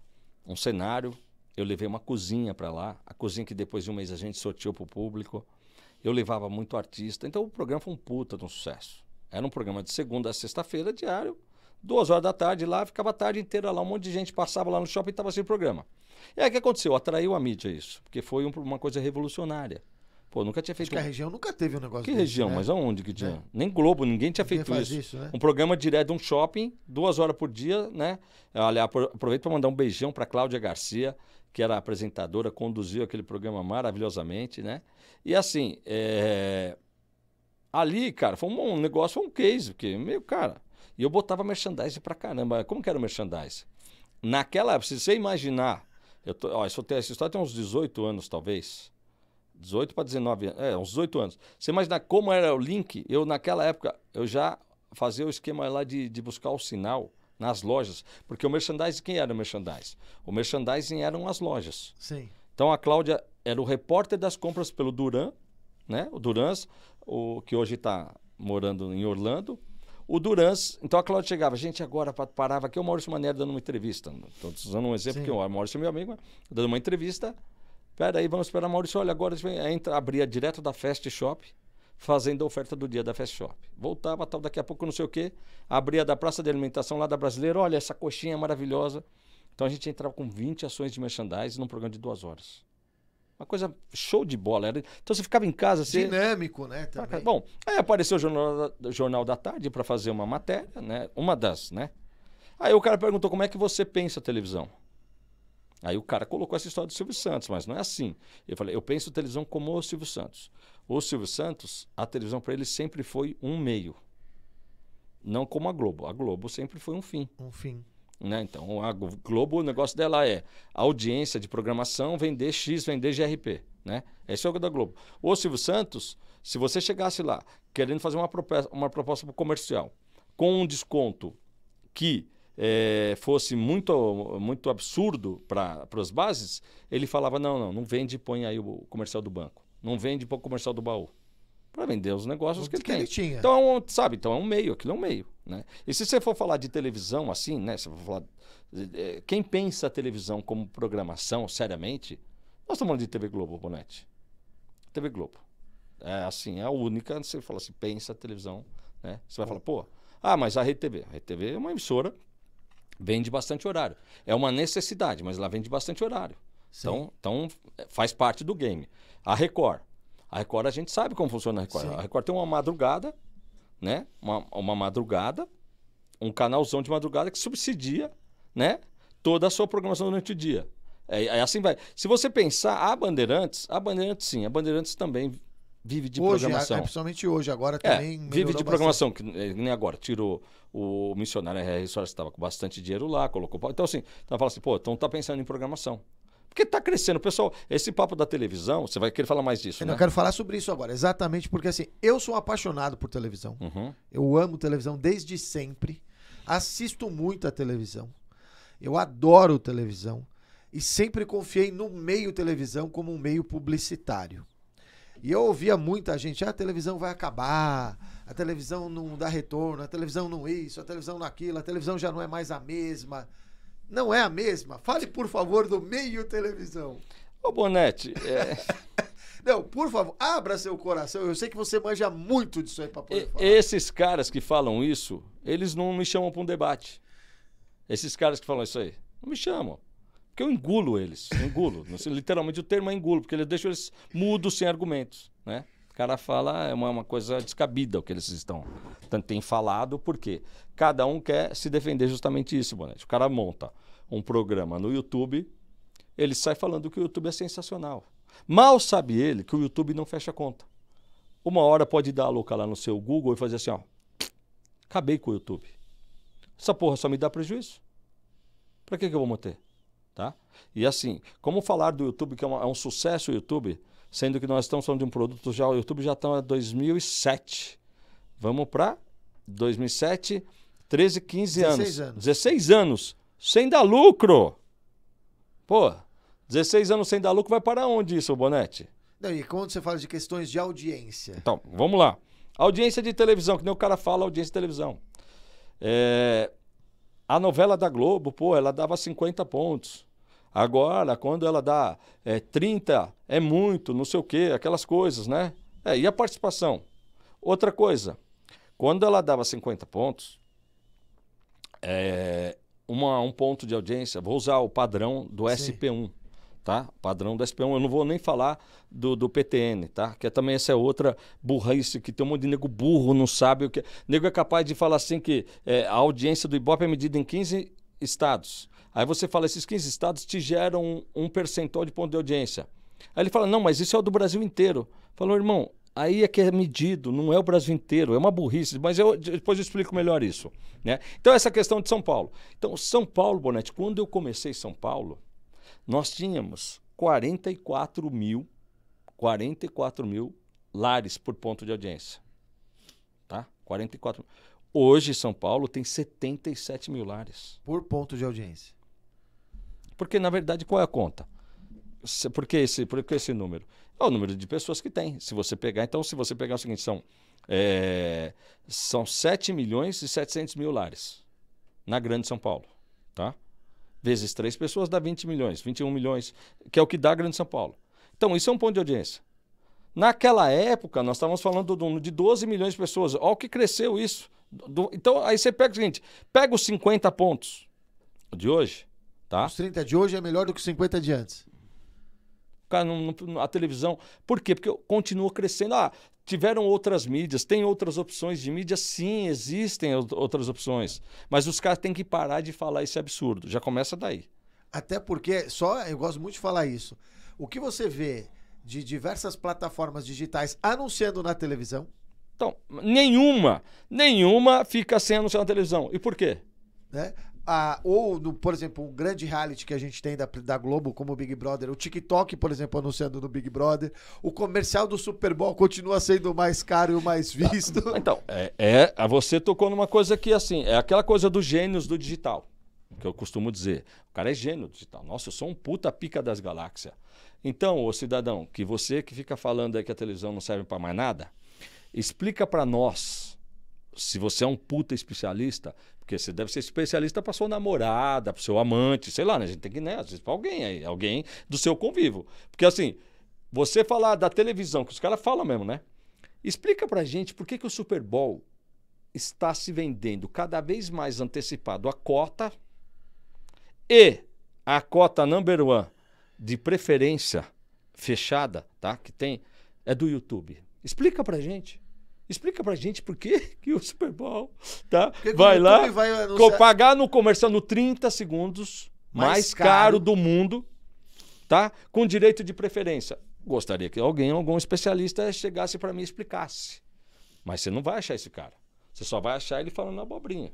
Speaker 2: um cenário, eu levei uma cozinha para lá, a cozinha que depois de um mês a gente sorteou para o público, eu levava muito artista, então o programa foi um puta de um sucesso. Era um programa de segunda a sexta-feira, diário, duas horas da tarde lá, ficava a tarde inteira lá, um monte de gente passava lá no shopping e estava sem programa. E aí o que aconteceu? Atraiu a mídia isso, porque foi um, uma coisa revolucionária. Pô, nunca tinha feito. Acho que a região
Speaker 1: nunca teve um negócio Que desse, região? Né? Mas
Speaker 2: aonde que tinha? É. Nem Globo, ninguém tinha ninguém feito isso. isso né? Um programa direto de um shopping, duas horas por dia, né? Aliás, aproveito para mandar um beijão para Cláudia Garcia, que era apresentadora, conduziu aquele programa maravilhosamente, né? E assim, é... Ali, cara, foi um, negócio, foi um case, porque, meu, cara. E eu botava merchandising pra caramba. Como que era o merchandising? Naquela época, se você imaginar, eu tô, ó, isso, essa história tem uns 18 anos, talvez. 18 para 19 anos. É, uns 18 anos. Você imaginar como era o link? Eu, naquela época, eu já fazia o esquema lá de, de buscar o sinal nas lojas. Porque o merchandising, quem era o merchandising? O merchandising eram as lojas. Sim. Então a Cláudia era o repórter das compras pelo Duran, né? O Durans, o que hoje está morando em Orlando. O Durans, então a Cláudia chegava, gente, agora parava aqui, o Maurício Manieri dando uma entrevista. Estou usando um exemplo Sim. que o Maurício é meu amigo, dando uma entrevista. Pera aí, vamos esperar, o Maurício, olha, agora entra, abria direto da Fast Shop, fazendo a oferta do dia da Fast Shop. Voltava, tal, daqui a pouco não sei o quê, abria da Praça de Alimentação lá da Brasileira, olha, essa coxinha é maravilhosa. Então a gente entrava com 20 ações de merchandising num programa de duas horas. Uma coisa show de bola. Era... Então você ficava em casa. Você... Dinâmico,
Speaker 1: né? Também. Bom,
Speaker 2: aí apareceu o Jornal da, Jornal da Tarde para fazer uma matéria, né? Uma das, né? Aí o cara perguntou como é que você pensa a televisão. Aí o cara colocou essa história do Silvio Santos, mas não é assim. Eu falei, eu penso a televisão como o Silvio Santos. O Silvio Santos, a televisão para ele sempre foi um meio. Não como a Globo. A Globo sempre foi um
Speaker 1: fim. Um fim.
Speaker 2: Né? Então, a Globo, o negócio dela é audiência de programação, vender X, vender GRP. Né? Esse é o da Globo. O Silvio Santos, se você chegasse lá querendo fazer uma proposta, uma proposta comercial com um desconto que é, fosse muito, muito absurdo para as bases, ele falava: não, não, não vende e põe aí o comercial do banco. Não vende e põe o comercial do baú para vender os negócios o que, ele, que ele tinha. Então, é sabe, então é um meio, aquilo é um meio. Né? E se você for falar de televisão assim, né? Você for falar, é, quem pensa a televisão como programação seriamente, nós estamos falando de TV Globo, Bonete. TV Globo. É assim, é a única, você fala assim, pensa a televisão, né? Você vai falar, pô, ah, mas a Rede TV. A Rede TV é uma emissora, vende bastante horário. É uma necessidade, mas ela vende bastante horário. Então, então é, faz parte do game. A Record a Record a gente sabe como funciona a Record. Sim. A Record tem uma madrugada, né? Uma, uma madrugada, um canalzão de madrugada que subsidia, né? Toda a sua programação durante o dia. É, é assim vai. Se você pensar, a Bandeirantes, a Bandeirantes sim, a Bandeirantes também vive de hoje, programação. É, principalmente
Speaker 1: hoje, agora é, também. É, vive de programação,
Speaker 2: que eh, nem agora. Tirou o missionário R.R. Soares, estava com bastante dinheiro lá, colocou. Então, assim, então fala assim, pô, então tá pensando em programação. Porque está crescendo. Pessoal, esse papo da televisão, você vai querer falar mais disso, eu né? quero falar
Speaker 1: sobre isso agora, exatamente porque assim, eu sou apaixonado por televisão. Uhum. Eu amo televisão desde sempre. Assisto muito a televisão. Eu adoro televisão. E sempre confiei no meio televisão como um meio publicitário. E eu ouvia muita gente, ah, a televisão vai acabar, a televisão não dá retorno, a televisão não isso, a televisão não aquilo, a televisão já não é mais a mesma não é a mesma? Fale, por favor, do meio televisão. Ô, Bonete. É... não, por favor, abra seu coração. Eu sei que você manja muito disso aí para poder e,
Speaker 2: falar. Esses caras que falam isso, eles não me chamam para um debate. Esses caras que falam isso aí, não me chamam. Porque eu engulo eles. Engulo. Literalmente o termo é engulo, porque eles deixam eles mudos sem argumentos, né? cara fala ah, é uma, uma coisa descabida o que eles estão tanto tem falado, porque cada um quer se defender justamente isso, Bonete. O cara monta um programa no YouTube, ele sai falando que o YouTube é sensacional. Mal sabe ele que o YouTube não fecha conta. Uma hora pode dar a louca lá no seu Google e fazer assim, ó. Acabei com o YouTube. Essa porra só me dá prejuízo. Para que, que eu vou manter? Tá? E assim, como falar do YouTube, que é, uma, é um sucesso o YouTube, sendo que nós estamos falando de um produto já, o YouTube já está em 2007. Vamos para 2007, 13, 15 anos. 16 anos. 16 anos sem dar lucro. Pô, 16 anos sem dar lucro vai para onde isso, Bonetti?
Speaker 1: Não, e quando você fala de questões de audiência?
Speaker 2: Então, vamos lá.
Speaker 1: Audiência de televisão, que nem o cara fala audiência de televisão.
Speaker 2: É, a novela da Globo, pô, ela dava 50 pontos. Agora, quando ela dá é, 30, é muito, não sei o quê, aquelas coisas, né? É, e a participação? Outra coisa, quando ela dava 50 pontos, é, uma, um ponto de audiência, vou usar o padrão do Sim. SP1, tá? Padrão do SP1, eu não vou nem falar do, do PTN, tá? Que é também essa é outra burrice, que tem um monte de nego burro, não sabe o que... Nego é capaz de falar assim que é, a audiência do Ibope é medida em 15 estados. Aí você fala, esses 15 estados te geram um percentual de ponto de audiência. Aí ele fala, não, mas isso é o do Brasil inteiro. Falou, irmão, aí é que é medido, não é o Brasil inteiro, é uma burrice, mas eu, depois eu explico melhor isso. Né? Então, essa questão de São Paulo. Então, São Paulo, Bonetti, quando eu comecei São Paulo, nós tínhamos 44 mil, 44 mil lares por ponto de audiência. Tá? 44 mil. Hoje, São Paulo tem 77 mil
Speaker 1: lares. Por ponto de audiência.
Speaker 2: Porque, na verdade, qual é a conta? Por que esse, por que esse número? É o número de pessoas que tem. Se você pegar, então, se você pegar é o seguinte, são, é, são 7 milhões e 700 mil lares na Grande São Paulo. Tá? Vezes 3 pessoas dá 20 milhões, 21 milhões, que é o que dá a Grande São Paulo. Então, isso é um ponto de audiência. Naquela época, nós estávamos falando de 12 milhões de pessoas. Olha o que cresceu isso. Do, então, aí você pega o seguinte: pega os 50 pontos de hoje, tá? Os 30 de hoje é melhor do que os 50 de antes. Cara, não, não, a televisão. Por quê? Porque continua crescendo. Ah, tiveram outras mídias, tem outras opções de mídia? Sim, existem outras opções. Mas os caras têm que
Speaker 1: parar de falar esse
Speaker 2: absurdo. Já começa daí.
Speaker 1: Até porque, só, eu gosto muito de falar isso. O que você vê de diversas plataformas digitais anunciando na televisão, então, nenhuma, nenhuma fica sendo anunciar na televisão. E por quê? Né? Ah, ou, por exemplo, um grande reality que a gente tem da, da Globo, como o Big Brother, o TikTok, por exemplo, anunciando no Big Brother, o comercial do Super Bowl continua sendo o mais caro e o mais ah, visto.
Speaker 2: Então, é, é, você tocou numa coisa que, assim, é aquela coisa dos gênios do digital, que eu costumo dizer. O cara é gênio do digital. Nossa, eu sou um puta pica das galáxias. Então, ô cidadão, que você que fica falando aí que a televisão não serve para mais nada, Explica para nós, se você é um puta especialista, porque você deve ser especialista para sua namorada, para seu amante, sei lá, né? A gente tem que, né? Às vezes, para alguém aí, alguém do seu convívio. Porque assim, você falar da televisão, que os caras falam mesmo, né? Explica pra gente por que, que o Super Bowl está se vendendo cada vez mais antecipado a cota e a cota number one, de preferência fechada, tá? Que tem, é do YouTube. Explica pra gente. Explica pra gente por que, que o Super Bowl tá? vai lá, vai anunciar... pagar no comercial no 30 segundos mais, mais caro. caro. do mundo, tá? com direito de preferência. Gostaria que alguém, algum especialista, chegasse para mim e explicasse. Mas você não vai achar esse cara. Você só vai achar ele falando abobrinha.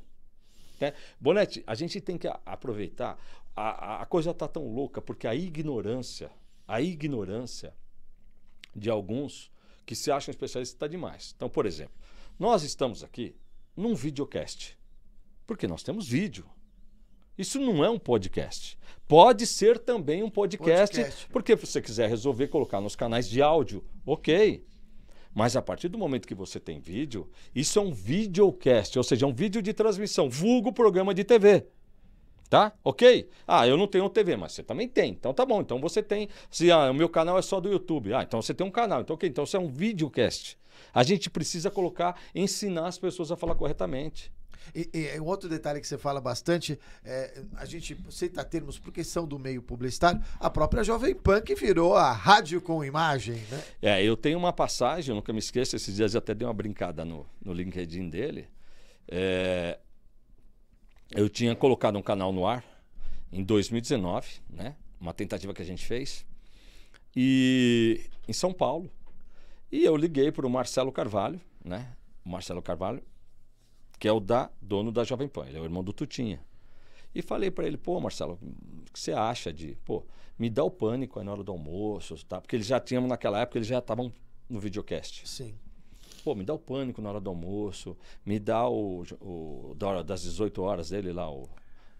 Speaker 2: Né? Bonete, a gente tem que aproveitar. A, a coisa tá tão louca, porque a ignorância, a ignorância de alguns que se acham especialistas está demais. Então, por exemplo, nós estamos aqui num videocast, porque nós temos vídeo. Isso não é um podcast. Pode ser também um podcast, podcast. porque se você quiser resolver colocar nos canais de áudio, ok. Mas a partir do momento que você tem vídeo, isso é um videocast, ou seja, é um vídeo de transmissão, vulgo programa de TV. Tá? Ok? Ah, eu não tenho TV, mas você também tem. Então tá bom. Então você tem. Se ah, o meu canal é só do YouTube. Ah, então você tem um canal. Então ok. Então você é um videocast. A gente precisa
Speaker 1: colocar, ensinar as pessoas a falar corretamente. E, e, outro detalhe que você fala bastante, é, a gente cita termos porque são do meio publicitário, a própria Jovem Pan que virou a rádio com imagem, né?
Speaker 2: É, eu tenho uma passagem, nunca me esqueço, esses dias eu até dei uma brincada no, no LinkedIn dele. É, eu tinha colocado um canal no ar em 2019, né? Uma tentativa que a gente fez. E em São Paulo. E eu liguei para o Marcelo Carvalho, né? O Marcelo Carvalho, que é o da dono da Jovem Pan, ele é o irmão do Tutinha. E falei para ele, pô, Marcelo, o que você acha de, pô, me dá o pânico aí na hora do almoço, tá? Porque eles já tinham naquela época, eles já estavam no videocast. Sim pô, me dá o pânico na hora do almoço, me dá o, o das 18 horas dele lá, o,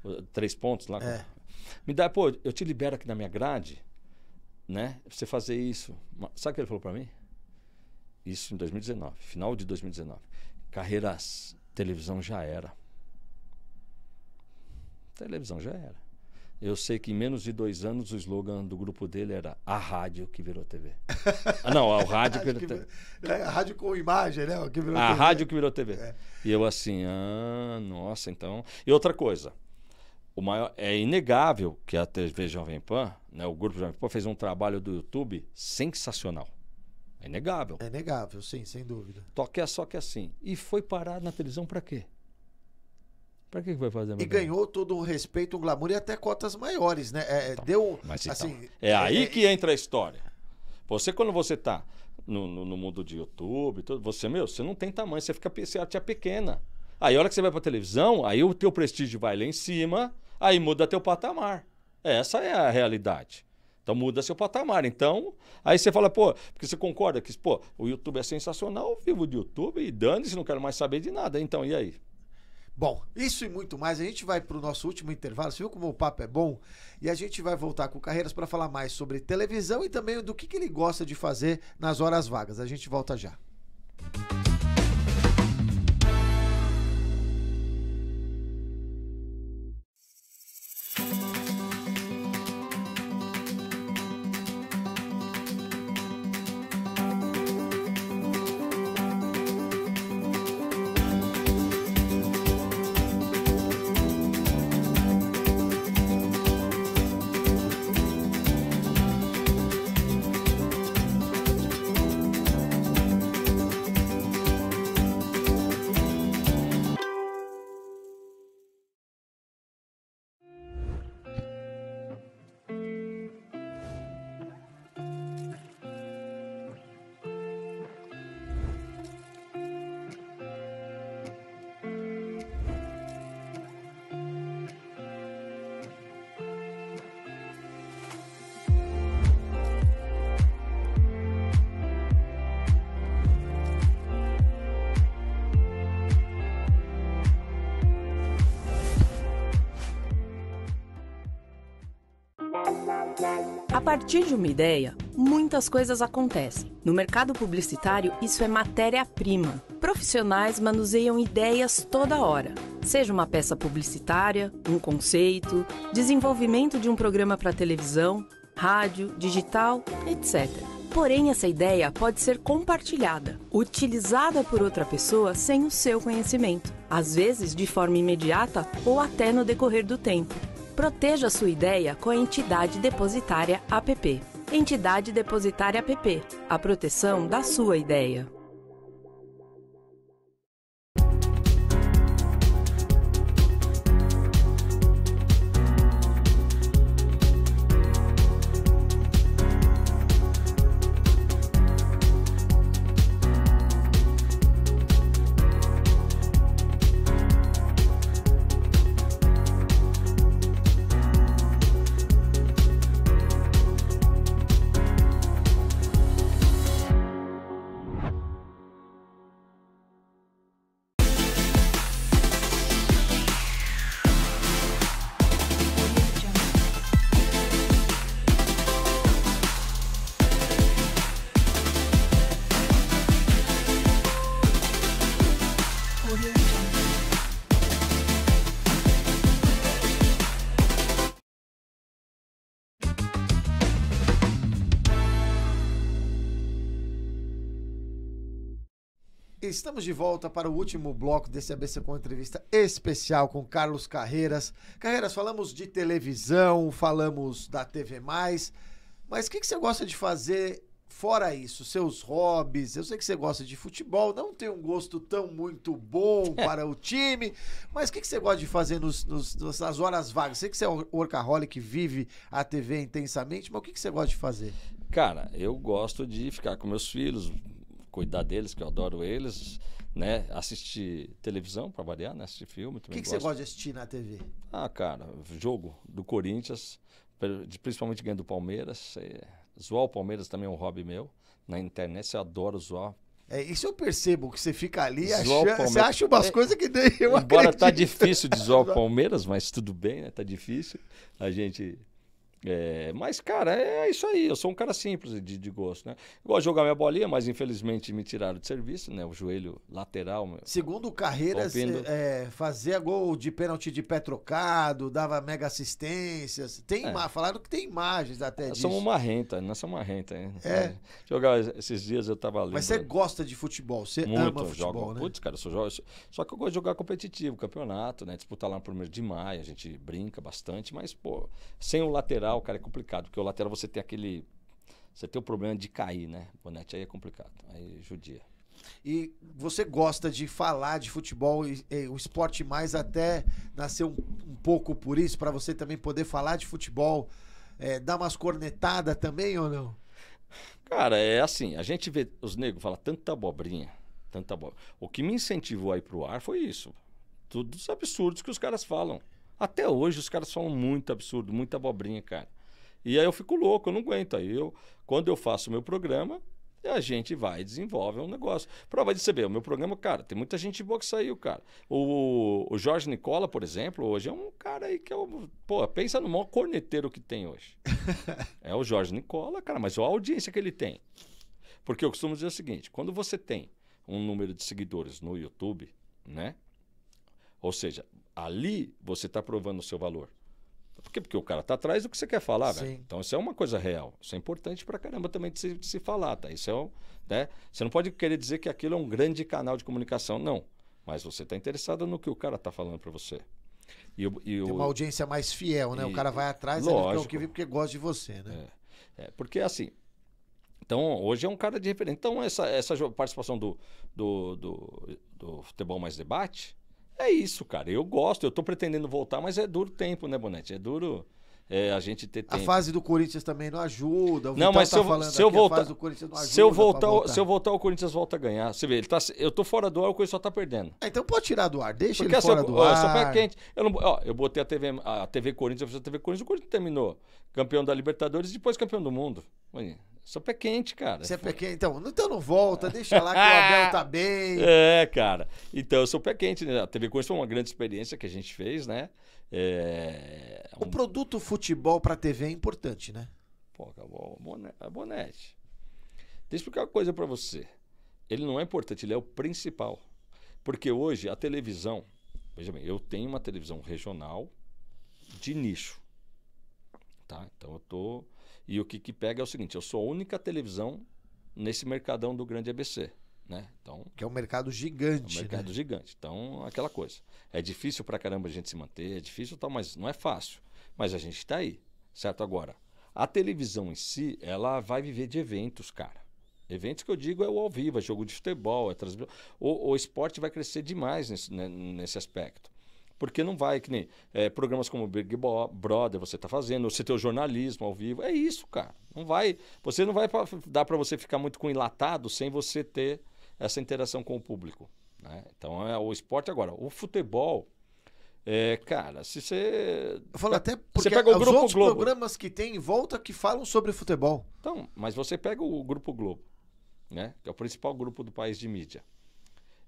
Speaker 2: o três pontos lá. É. Me dá, pô, eu te libero aqui na minha grade, né? Pra você fazer isso. Sabe o que ele falou para mim? Isso em 2019, final de 2019. Carreiras, televisão já era. Televisão já era. Eu sei que em menos de dois anos o slogan do grupo dele era a rádio que virou TV. Ah, não, a rádio que virou TV.
Speaker 1: É, a rádio com imagem, né? a TV. rádio que virou TV. É.
Speaker 2: E eu assim, ah, nossa, então. E outra coisa, o maior, é inegável que a TV Jovem Pan, né, o grupo Jovem Pan fez um trabalho do YouTube sensacional.
Speaker 1: É inegável. É inegável, sim, sem dúvida. Toque
Speaker 2: é só que é assim. E foi parar
Speaker 1: na televisão para quê?
Speaker 2: que, vai fazer? E ganhou
Speaker 1: todo o respeito, o glamour e até cotas maiores, né? É, é então, deu, então, assim, então,
Speaker 2: é aí é, que entra a história. Você, quando você tá no, no, no, mundo de YouTube, tudo, você, meu, você não tem tamanho, você fica você é pequena. Aí, a hora que você vai pra televisão, aí o teu prestígio vai lá em cima, aí muda teu patamar. Essa é a realidade. Então muda seu patamar. Então, aí você fala, pô, porque você concorda que, pô, o YouTube é sensacional, eu vivo de
Speaker 1: YouTube e dane-se, não quero mais saber
Speaker 2: de nada. Então, e
Speaker 1: aí? Bom, isso e muito mais. A gente vai para o nosso último intervalo. Você viu como o papo é bom? E a gente vai voltar com o Carreiras para falar mais sobre televisão e também do que, que ele gosta de fazer nas horas vagas. A gente volta já. Música
Speaker 3: partir de uma ideia, muitas coisas acontecem. No mercado publicitário, isso é matéria-prima. Profissionais manuseiam ideias toda hora. Seja uma peça publicitária, um conceito, desenvolvimento de um programa para televisão, rádio, digital, etc. Porém, essa ideia pode ser compartilhada, utilizada por outra pessoa sem o seu conhecimento, às vezes de forma imediata ou até no decorrer do tempo. Proteja sua ideia com a entidade depositária APP. Entidade depositária APP. A proteção da sua ideia.
Speaker 1: Estamos de volta para o último bloco desse ABC com entrevista especial com Carlos Carreiras. Carreiras, falamos de televisão, falamos da TV Mais, mas o que, que você gosta de fazer fora isso? Seus hobbies? Eu sei que você gosta de futebol, não tem um gosto tão muito bom para o time, mas o que, que você gosta de fazer nos, nos, nas horas vagas? Sei que você é um workaholic vive a TV intensamente, mas o que, que você gosta de fazer?
Speaker 2: Cara, eu gosto de ficar com meus filhos, cuidar deles, que eu adoro eles, né? Assistir televisão, para variar, né? Assistir filme. O que, que você gosta de assistir na TV? Ah, cara, jogo do Corinthians, principalmente ganho do Palmeiras. É, zoar o Palmeiras também é um hobby meu. Na internet, eu adoro zoar
Speaker 1: é, isso eu percebo, que você fica ali, achando, você acha umas é, coisas que nem eu Embora tá acredito. tá difícil de zoar o
Speaker 2: Palmeiras, mas tudo bem, né? Tá difícil. A gente é, mas, cara, é, é isso aí. Eu sou um cara simples de, de gosto, né? Eu gosto de jogar minha bolinha, mas infelizmente me tiraram de serviço, né? O joelho lateral. Meu. Segundo Carreiras, é,
Speaker 1: é, fazia gol de pênalti de pé trocado, dava mega assistências. Tem é. Falaram que tem imagens até disso. Somos uma
Speaker 2: renta, não somos uma renta. Hein? É. é. Jogar esses dias eu tava ali. Mas você gosta de futebol, você ama futebol, jogo, né? Putz, cara, eu sou jogo, só que eu gosto de jogar competitivo, campeonato, né? Disputar lá no primeiro de maio, a gente brinca bastante, mas, pô, sem o lateral lateral, cara, é complicado, porque o lateral você tem aquele. Você tem o problema de cair, né? Bonete aí é complicado. Aí judia.
Speaker 1: E você gosta de falar de futebol e, e o esporte mais até nasceu um, um pouco por isso, para você também poder falar de futebol, é, dar umas cornetadas também ou não?
Speaker 2: Cara, é assim, a gente vê os negros falar tanta abobrinha, tanta abobrinha. O que me incentivou a ir pro ar foi isso. Todos os absurdos que os caras falam. Até hoje os caras falam muito absurdo, muita abobrinha, cara. E aí eu fico louco, eu não aguento. Aí eu, quando eu faço o meu programa, a gente vai e desenvolve um negócio. Prova de saber, o meu programa, cara, tem muita gente boa que saiu, cara. O, o Jorge Nicola, por exemplo, hoje é um cara aí que é o. Pô, pensa no maior corneteiro que tem hoje. é o Jorge Nicola, cara, mas olha a audiência que ele tem. Porque eu costumo dizer o seguinte: quando você tem um número de seguidores no YouTube, né? Ou seja, ali você está provando o seu valor. Por quê? Porque o cara está atrás do que você quer falar, velho. Então isso é uma coisa real. Isso é importante para caramba também de se, de se falar, tá? Isso é um, né? Você não pode querer dizer que aquilo é um grande canal de comunicação, não. Mas você está interessado no que o cara está falando para você. E, e eu, Tem uma
Speaker 1: audiência mais fiel, né? E, o cara vai atrás lógico, que vem porque gosta de você, né? É, é, porque
Speaker 2: assim. Então, hoje é um cara de referência. Então, essa, essa participação do, do, do, do Futebol Mais Debate, é isso, cara. Eu gosto, eu tô pretendendo voltar, mas é duro tempo, né, Bonete? É duro é, a gente ter tempo. A fase
Speaker 1: do Corinthians também não ajuda. não, mas tá se, eu, se, eu aqui, voltar, se eu voltar, voltar, se
Speaker 2: eu voltar, o Corinthians volta a ganhar. Você vê, ele tá, eu tô fora do ar, o Corinthians só tá perdendo.
Speaker 1: É, então pode tirar do ar, deixa Porque ele é fora eu, do ó, é ar. Só pé quente.
Speaker 2: Eu não, ó, eu botei a TV, a TV Corinthians, eu fiz a TV Corinthians, o Corinthians terminou campeão da Libertadores e depois campeão do mundo. Olha.
Speaker 1: Sou pé quente, cara. Você é pé quente? Então, então não volta, deixa lá que o Abel tá bem.
Speaker 2: É, cara. Então, eu sou pé quente. Né? A TV Cores foi uma grande experiência que a gente fez, né? É...
Speaker 1: O produto futebol pra TV é importante, né? Pô, acabou.
Speaker 2: Bonete. Deixa eu explicar uma coisa pra você. Ele não é importante, ele é o principal. Porque hoje a televisão... Veja bem, eu tenho uma televisão regional de nicho. Tá? Então, eu tô e o que, que pega é o seguinte: eu sou a única televisão nesse mercadão do grande ABC. Né? Então, que é um mercado gigante. É um mercado né? gigante. Então, aquela coisa. É difícil pra caramba a gente se manter, é difícil tal, mas não é fácil. Mas a gente tá aí, certo? Agora, a televisão em si, ela vai viver de eventos, cara. Eventos que eu digo é o ao vivo, é jogo de futebol, é transmissão. O, o esporte vai crescer demais nesse, né, nesse aspecto. Porque não vai, que nem é, programas como Big Brother você está fazendo, você tem o jornalismo ao vivo. É isso, cara. Não vai. Você não vai pra, dar para você ficar muito com enlatado sem você ter essa interação com o público. Né? Então é o esporte agora. O futebol. É, cara, se
Speaker 1: você.
Speaker 2: Eu falo até porque você pega o os Grupo outros Globo. programas
Speaker 1: que tem em volta que falam sobre futebol. Então,
Speaker 2: mas você pega o Grupo Globo, né? Que é o principal grupo do país de mídia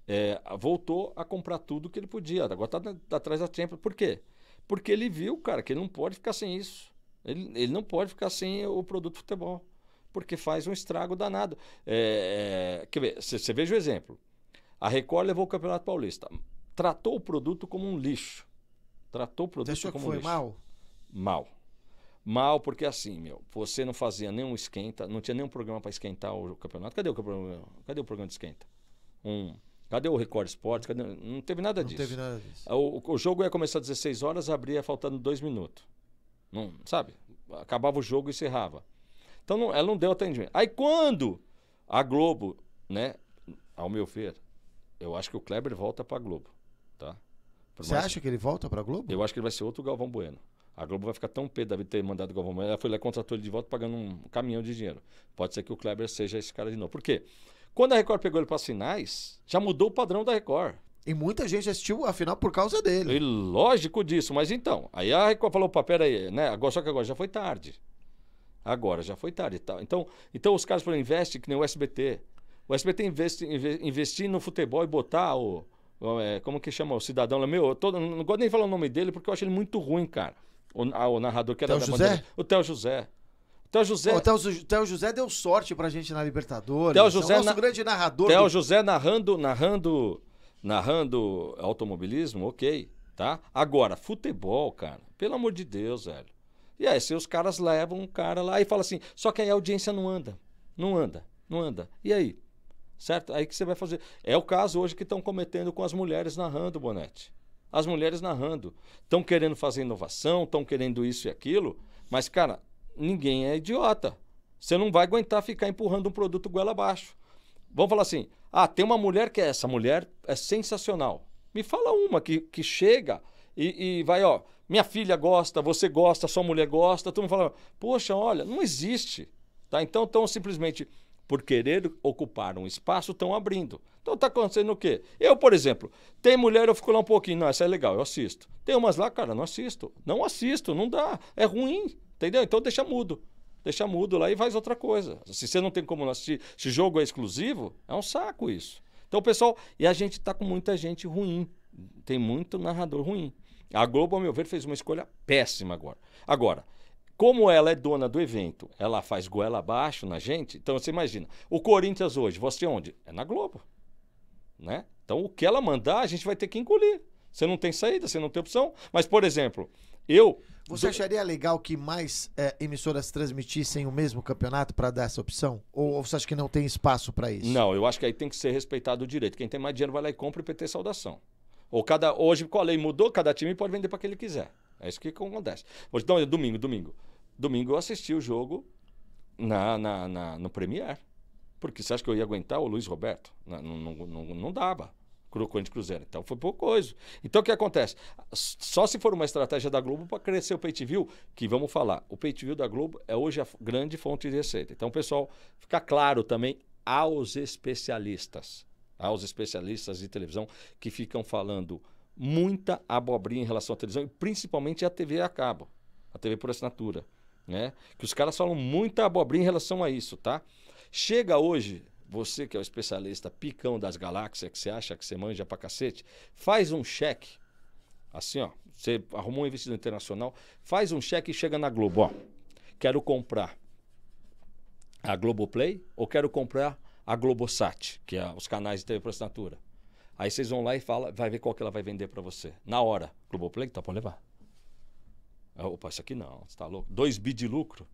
Speaker 2: é, voltou a comprar tudo que ele podia. Agora está tá atrás da Champions. Por quê? Porque ele viu, cara, que ele não pode ficar sem isso. Ele, ele não pode ficar sem o produto futebol. Porque faz um estrago danado. É, é, quer ver? Você veja o exemplo. A Record levou o Campeonato Paulista. Tratou o produto como um lixo. Tratou o produto Deixou como que um lixo. mal? Mal. Mal, porque assim, meu, você não fazia nenhum esquenta, não tinha nenhum programa para esquentar o campeonato. Cadê o, Cadê o programa de esquenta? Um Cadê o Record Sports? Cadê? Não teve nada não disso. Não teve nada disso. O, o, jogo ia começar às 16 horas, abria faltando dois minutos. Não, sabe? Acabava o jogo e encerrava. Então não, ela não deu atendimento. Aí quando a Globo, né? Ao meu ver, eu acho que o Kleber volta pra Globo, tá?
Speaker 1: Por Você mais... acha que ele volta pra Globo? Eu
Speaker 2: acho que ele vai ser outro Galvão Bueno. A Globo vai ficar tão pé da vida ter mandado o Galvão Bueno. Ela foi lá e contratou ele de volta pagando um caminhão de dinheiro. Pode ser que o Kleber seja esse cara de novo. Por quê? Porque quando a Record pegou ele para sinais, finais, já mudou o padrão da Record. E muita gente assistiu a final por causa dele. E lógico disso, mas então, aí a Record falou, opa, peraí, né? Agora, só que agora já foi tarde. Agora já foi tarde e tal. Então, então os caras falaram: investe que nem o SBT. O SBT investe, investir no futebol e botar o. É, como que chama o cidadão lá? Meu, eu tô, não gosto nem de falar o nome dele porque eu acho ele muito ruim, cara. O, a, ah, o narrador que era Teo da José? O Theo José.
Speaker 1: Theo José. O Theo, José deu sorte pra gente na Libertadores. Theo José é o nosso na... grande narrador. Theo do... José
Speaker 2: narrando, narrando, narrando automobilismo, ok, tá? Agora, futebol, cara, pelo amor de Deus, velho. E aí, se os caras levam um cara lá e fala assim, só que aí a audiência não anda, não anda, não anda. E aí? Certo? Aí que você vai fazer. É o caso hoje que estão cometendo com as mulheres narrando, Bonete. As mulheres narrando. Estão querendo fazer inovação, estão querendo isso e aquilo, mas, cara, ninguém é idiota. Você não vai aguentar ficar empurrando um produto goela abaixo. Vamos falar assim: ah, tem uma mulher que é essa mulher é sensacional. Me fala uma que, que chega e, e vai, ó, minha filha gosta, você gosta, sua mulher gosta, todo mundo fala, poxa, olha, não existe. Tá? Então, estão simplesmente por querer ocupar um espaço, estão abrindo. Então está acontecendo o quê? Eu, por exemplo, tem mulher, eu fico lá um pouquinho, não, essa é legal, eu assisto. Tem umas lá, cara, não assisto. Não assisto, não dá, é ruim. Entendeu? Então deixa mudo. Deixa mudo lá e faz outra coisa. Se você não tem como assistir, se jogo é exclusivo, é um saco isso. Então, pessoal, e a gente tá com muita gente ruim. Tem muito narrador ruim. A Globo, ao meu ver, fez uma escolha péssima agora. Agora, como ela é dona do evento, ela faz goela abaixo na gente. Então você imagina, o Corinthians hoje, você é onde? É na Globo, né? Então o que ela mandar, a gente vai ter que engolir. Você não tem saída, você não tem opção. Mas por exemplo, eu
Speaker 1: você do... acharia legal que mais é, emissoras transmitissem o mesmo campeonato para dar essa opção? Ou, ou, você acha que não tem espaço para isso?
Speaker 2: Não, eu acho que aí tem que ser respeitado o direito. Quem tem mais dinheiro vai lá e compra e PT saudação. Ou cada, hoje, com a lei mudou, cada time pode vender para quem ele quiser. É isso que acontece. Hoje, então, é domingo, domingo. Domingo eu assisti o jogo na, na, na no Premier. Porque você acha que eu ia aguentar o Luiz Roberto? Não, não, não, não dava. Corinthians Cruzeiro. Então foi pouco coisa. Então o que acontece? Só se for uma estratégia da Globo para crescer o pay que vamos falar, o pay da Globo é hoje a grande fonte de receita. Então, pessoal, fica claro também aos especialistas, aos especialistas de televisão que ficam falando muita abobrinha em relação à televisão e principalmente à TV a cabo, a TV por assinatura, né? Que os caras falam muita abobrinha em relação a isso, tá? Chega hoje você que é o especialista picão das galáxias, que você acha que você manja pra cacete, faz um cheque. Assim, ó. Você arrumou um investidor internacional, faz um cheque e chega na Globo, ó. Quero comprar a Globoplay ou quero comprar a Globosat, que é os canais de TV por assinatura. Aí vocês vão lá e fala, vai ver qual que ela vai vender para você. Na hora. Globoplay, tá, pode levar. Opa, isso aqui não, você tá louco. 2 bi de lucro.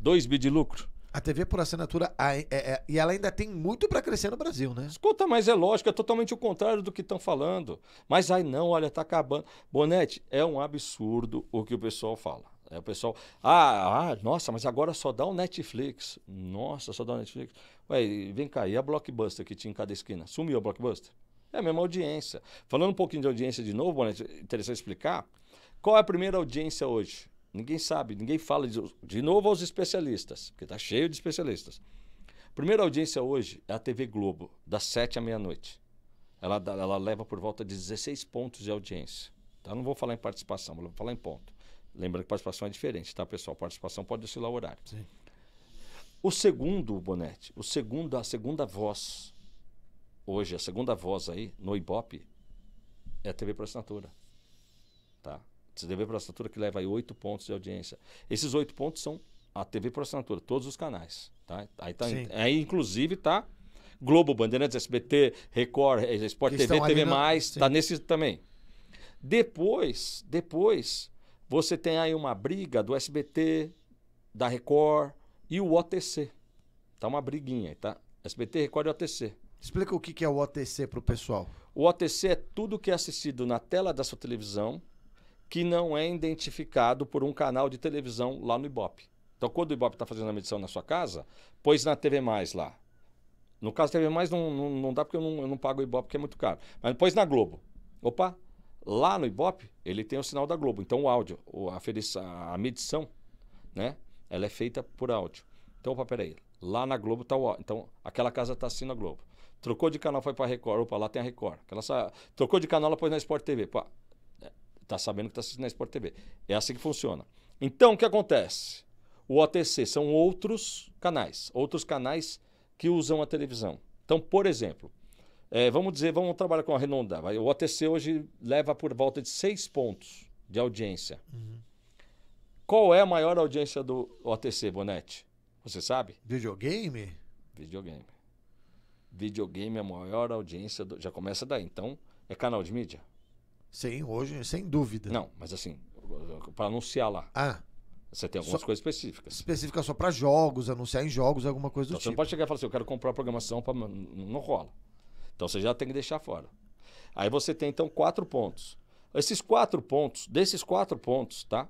Speaker 2: 2 bi de lucro.
Speaker 1: A TV por assinatura, a, é, é, e ela ainda tem muito para crescer no Brasil, né? Escuta, mas é lógico, é
Speaker 2: totalmente o contrário do que estão falando. Mas aí não, olha, tá acabando. Bonete, é um absurdo o que o pessoal fala. É, o pessoal, ah, ah, nossa, mas agora só dá o Netflix. Nossa, só dá o Netflix. Ué, vem cá, e a Blockbuster que tinha em cada esquina? Sumiu a Blockbuster? É a mesma audiência. Falando um pouquinho de audiência de novo, Bonete, é interessante explicar. Qual é a primeira audiência hoje? Ninguém sabe, ninguém fala. De, de novo aos especialistas, porque está cheio de especialistas. Primeira audiência hoje é a TV Globo, das 7 à meia-noite. Ela, ela leva por volta de 16 pontos de audiência. Tá? Não vou falar em participação, vou falar em ponto. Lembra que participação é diferente, tá, pessoal? Participação pode oscilar o horário. Sim. O segundo, Bonete, o segundo, a segunda voz, hoje, a segunda voz aí, no Ibope, é a TV por assinatura. Tá? TV por assinatura que leva aí oito pontos de audiência. Esses oito pontos são a TV por assinatura, todos os canais. Tá? Aí, tá, aí, inclusive, tá Globo, Bandeirantes, SBT, Record, eh, Sport TV, TV, na... está nesse também. Depois, depois, você tem aí uma briga do SBT, da Record e o OTC. Tá uma briguinha, tá? SBT, Record e OTC. Explica o que é o OTC para o pessoal. O OTC é tudo que é assistido na tela da sua televisão que não é identificado por um canal de televisão lá no Ibope. Então, quando o Ibope está fazendo a medição na sua casa, pôs na TV Mais lá. No caso, TV Mais não, não, não dá porque eu não, eu não pago o Ibope, porque é muito caro. Mas pôs na Globo. Opa, lá no Ibope, ele tem o sinal da Globo. Então, o áudio, a, a medição, né? Ela é feita por áudio. Então, opa, peraí. Lá na Globo está o áudio. Então, aquela casa está assim na Globo. Trocou de canal, foi para Record. Opa, lá tem a Record. Aquela, trocou de canal, ela pôs na Sport TV. Opa, está sabendo que está assistindo na Sport TV. É assim que funciona. Então, o que acontece? O OTC são outros canais, outros canais que usam a televisão. Então, por exemplo, é, vamos dizer, vamos trabalhar com a Renonda. O OTC hoje leva por volta de seis pontos de audiência. Uhum. Qual é a maior audiência do OTC, Bonetti? Você sabe? Videogame? Videogame. Videogame é a maior audiência. Do... Já começa daí. Então, é canal de mídia.
Speaker 1: Sim, hoje, sem dúvida. Não,
Speaker 2: mas assim, para anunciar lá. Ah. Você tem algumas só, coisas específicas.
Speaker 1: Específicas só para jogos, anunciar em jogos, alguma coisa do tipo. Você não tipo. pode
Speaker 2: chegar e falar assim, eu quero comprar programação, não rola. Então você já tem que deixar fora. Aí você tem então quatro pontos. Esses quatro pontos, desses quatro pontos, tá?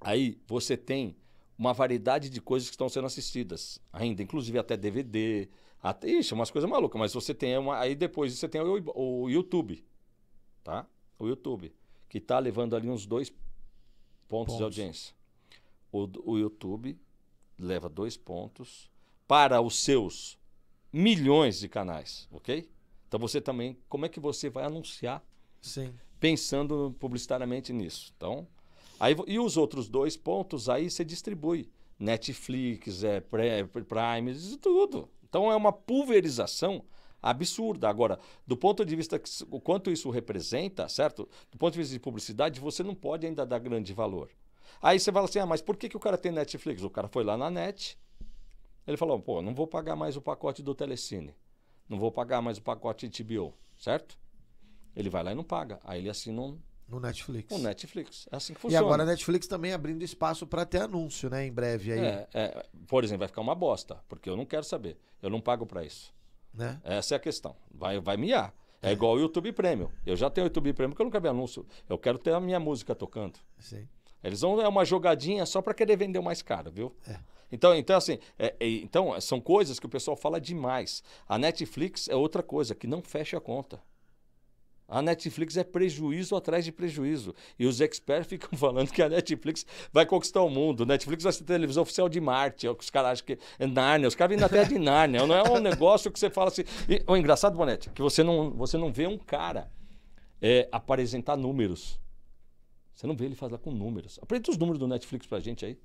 Speaker 2: Aí você tem uma variedade de coisas que estão sendo assistidas ainda, inclusive até DVD, até, ixi, umas coisas malucas, mas você tem uma. Aí depois você tem o, o YouTube tá? O YouTube, que está levando ali uns dois pontos, pontos. de audiência. O, o YouTube leva dois pontos para os seus milhões de canais, ok? Então você também, como é que você vai anunciar? Sim. Pensando publicitariamente nisso. Então, aí, e os outros dois pontos aí você distribui. Netflix, é, Prime, tudo. Então é uma pulverização absurda. Agora, do ponto de vista que, o quanto isso representa, certo? Do ponto de vista de publicidade, você não pode ainda dar grande valor. Aí você fala assim: ah, mas por que, que o cara tem Netflix? O cara foi lá na net, ele falou: pô, não vou pagar mais o pacote do Telecine, não vou pagar mais o pacote de TBO, certo? Ele vai lá e não paga. Aí ele assina um,
Speaker 1: no Netflix. No
Speaker 2: Netflix. É assim que funciona. E agora a
Speaker 1: Netflix também abrindo espaço para ter anúncio, né? Em breve aí. É,
Speaker 2: é, por exemplo, vai ficar uma bosta, porque eu não quero saber. Eu não pago para isso. Né? Essa é a questão. Vai, vai miar. É, é igual o YouTube Premium. Eu já tenho o YouTube Premium porque eu nunca vi anúncio. Eu quero ter a minha música tocando. Sim. Eles vão é uma jogadinha só para querer vender mais caro, viu? É. Então, então assim, é, é, então são coisas que o pessoal fala demais. A Netflix é outra coisa que não fecha a conta. A Netflix é prejuízo atrás de prejuízo. E os experts ficam falando que a Netflix vai conquistar o mundo. Netflix vai ser televisão oficial de Marte. É o que os caras acham que é Nárnia. Os caras vêm na terra de Nárnia. Não é um negócio que você fala assim. E, o engraçado, Bonete, que você não, você não vê um cara é, apresentar números. Você não vê ele falar com números. Apresenta os números do Netflix pra gente aí.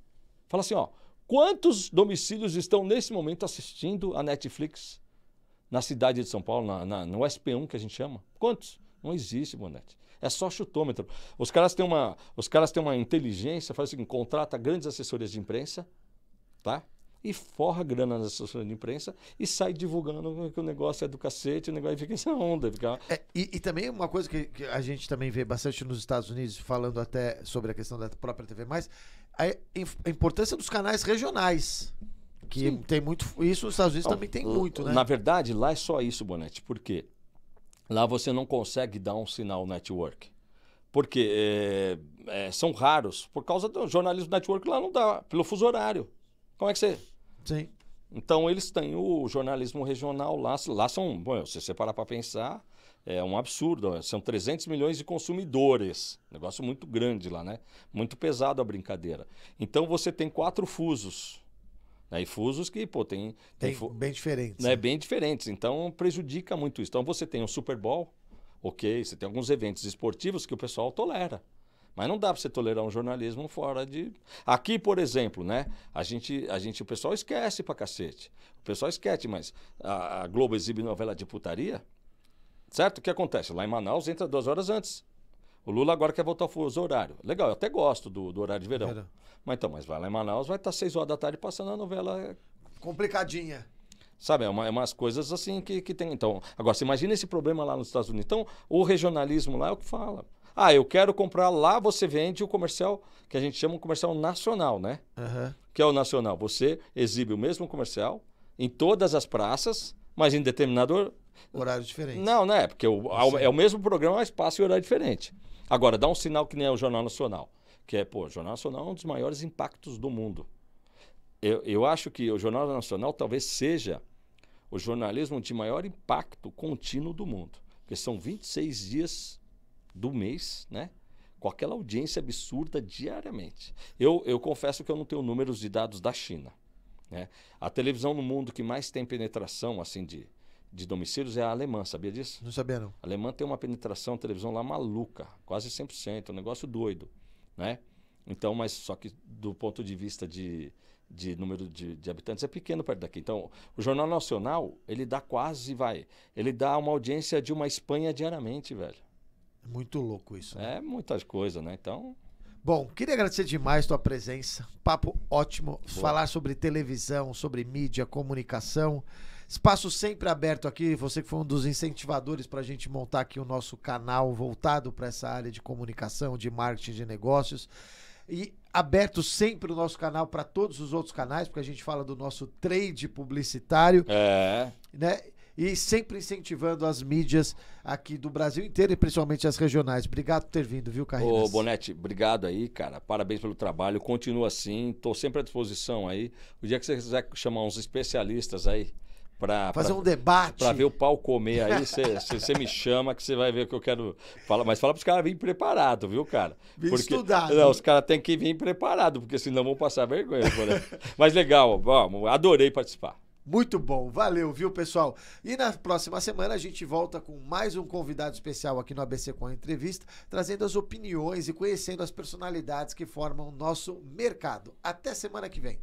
Speaker 2: Fala assim, ó. Quantos domicílios estão nesse momento assistindo a Netflix na cidade de São Paulo, na, na, no SP1 que a gente chama? Quantos? Não existe, Bonete. É só chutômetro. Os caras têm uma, os caras têm uma inteligência, fazem assim, contrata grandes assessorias de imprensa, tá? E forra grana nas assessorias de imprensa e sai divulgando que o negócio é do cacete, o negócio fica essa onda.
Speaker 1: Fica... É, e, e, também uma coisa que, que, a gente também vê bastante nos Estados Unidos, falando até sobre a questão da própria TV, a, a importância dos canais regionais. Que Sim. tem muito. Isso os Estados Unidos também tem muito, né? Na verdade, lá é só isso, Bonete. Por quê?
Speaker 2: lá você não consegue dar um sinal network. Porque é, é, são raros, por causa do jornalismo network lá não dá, pelo fuso horário. Como é que você. Sim. Então eles têm o jornalismo regional lá, lá são, bom, se você parar para pensar, é um absurdo, é, são 300 milhões de consumidores, negócio muito grande lá, né? Muito pesado a brincadeira. Então você tem quatro fusos né? E fusos que, pô, tem. tem bem,
Speaker 1: bem diferentes. Né? né?
Speaker 2: Bem diferentes. Então prejudica muito isso. Então você tem o Super Bowl, ok, você tem alguns eventos esportivos que o pessoal tolera. Mas não dá para você tolerar um jornalismo fora de. Aqui, por exemplo, né? A gente, a gente o pessoal esquece pra cacete. O pessoal esquece, mas a, a Globo exibe novela de putaria. Certo? O que acontece? Lá em Manaus entra duas horas antes. O Lula agora quer voltar ao fuso horário. Legal, eu até gosto do, do horário de verão. verão. Mas então, mas vai lá em Manaus, vai estar tá seis horas da tarde passando a novela. É
Speaker 1: Complicadinha.
Speaker 2: Sabe, é, uma, é umas coisas assim que, que tem. Então, agora, você imagina esse problema lá nos Estados Unidos. Então, o regionalismo lá é o que fala. Ah, eu quero comprar lá, você vende o comercial, que a gente chama um comercial nacional, né? Uhum. Que é o nacional. Você exibe o mesmo comercial em todas as praças, mas em determinado. Horário diferente. Não, né? Porque o, é o mesmo programa, mas espaço e horário diferente. Agora, dá um sinal que nem é o Jornal Nacional, que é, pô, o Jornal Nacional é um dos maiores impactos do mundo. Eu, eu acho que o Jornal Nacional talvez seja o jornalismo de maior impacto contínuo do mundo, porque são 26 dias do mês, né? Com aquela audiência absurda diariamente. Eu, eu confesso que eu não tenho números de dados da China. Né? A televisão no mundo que mais tem penetração assim de, de domicílios é a alemã, sabia disso? Não sabia, não. A alemã tem uma penetração televisão lá maluca, quase 100%, um negócio doido, né? Então, mas só que do ponto de vista de, de número de, de, habitantes é pequeno perto daqui. Então, o Jornal Nacional, ele dá quase, vai, ele dá uma audiência de uma Espanha diariamente, velho. É muito louco isso. Né? É muitas coisas, né? Então...
Speaker 1: Bom, queria agradecer demais tua presença. Papo ótimo. Boa. Falar sobre televisão, sobre mídia, comunicação. Espaço sempre aberto aqui. Você que foi um dos incentivadores para a gente montar aqui o nosso canal voltado para essa área de comunicação, de marketing, de negócios. E aberto sempre o nosso canal para todos os outros canais, porque a gente fala do nosso trade publicitário. É. Né? E sempre incentivando as mídias aqui do Brasil inteiro e principalmente as regionais. Obrigado por ter vindo, viu, Carreiras? Ô,
Speaker 2: Bonete, obrigado aí, cara. Parabéns pelo trabalho. Continua assim. Estou sempre à disposição aí. O dia que você quiser chamar uns especialistas aí Pra, fazer pra, um debate. Para ver o pau comer aí, você me chama que você vai ver o que eu quero falar. Mas fala para os caras virem preparado, viu, cara? Vim porque, estudado. Não, né? os caras têm que vir preparado, porque senão vão passar vergonha. mas legal, vamos adorei participar.
Speaker 1: Muito bom, valeu, viu, pessoal? E na próxima semana a gente volta com mais um convidado especial aqui no ABC com a entrevista, trazendo as opiniões e conhecendo as personalidades que formam o nosso mercado. Até semana que vem.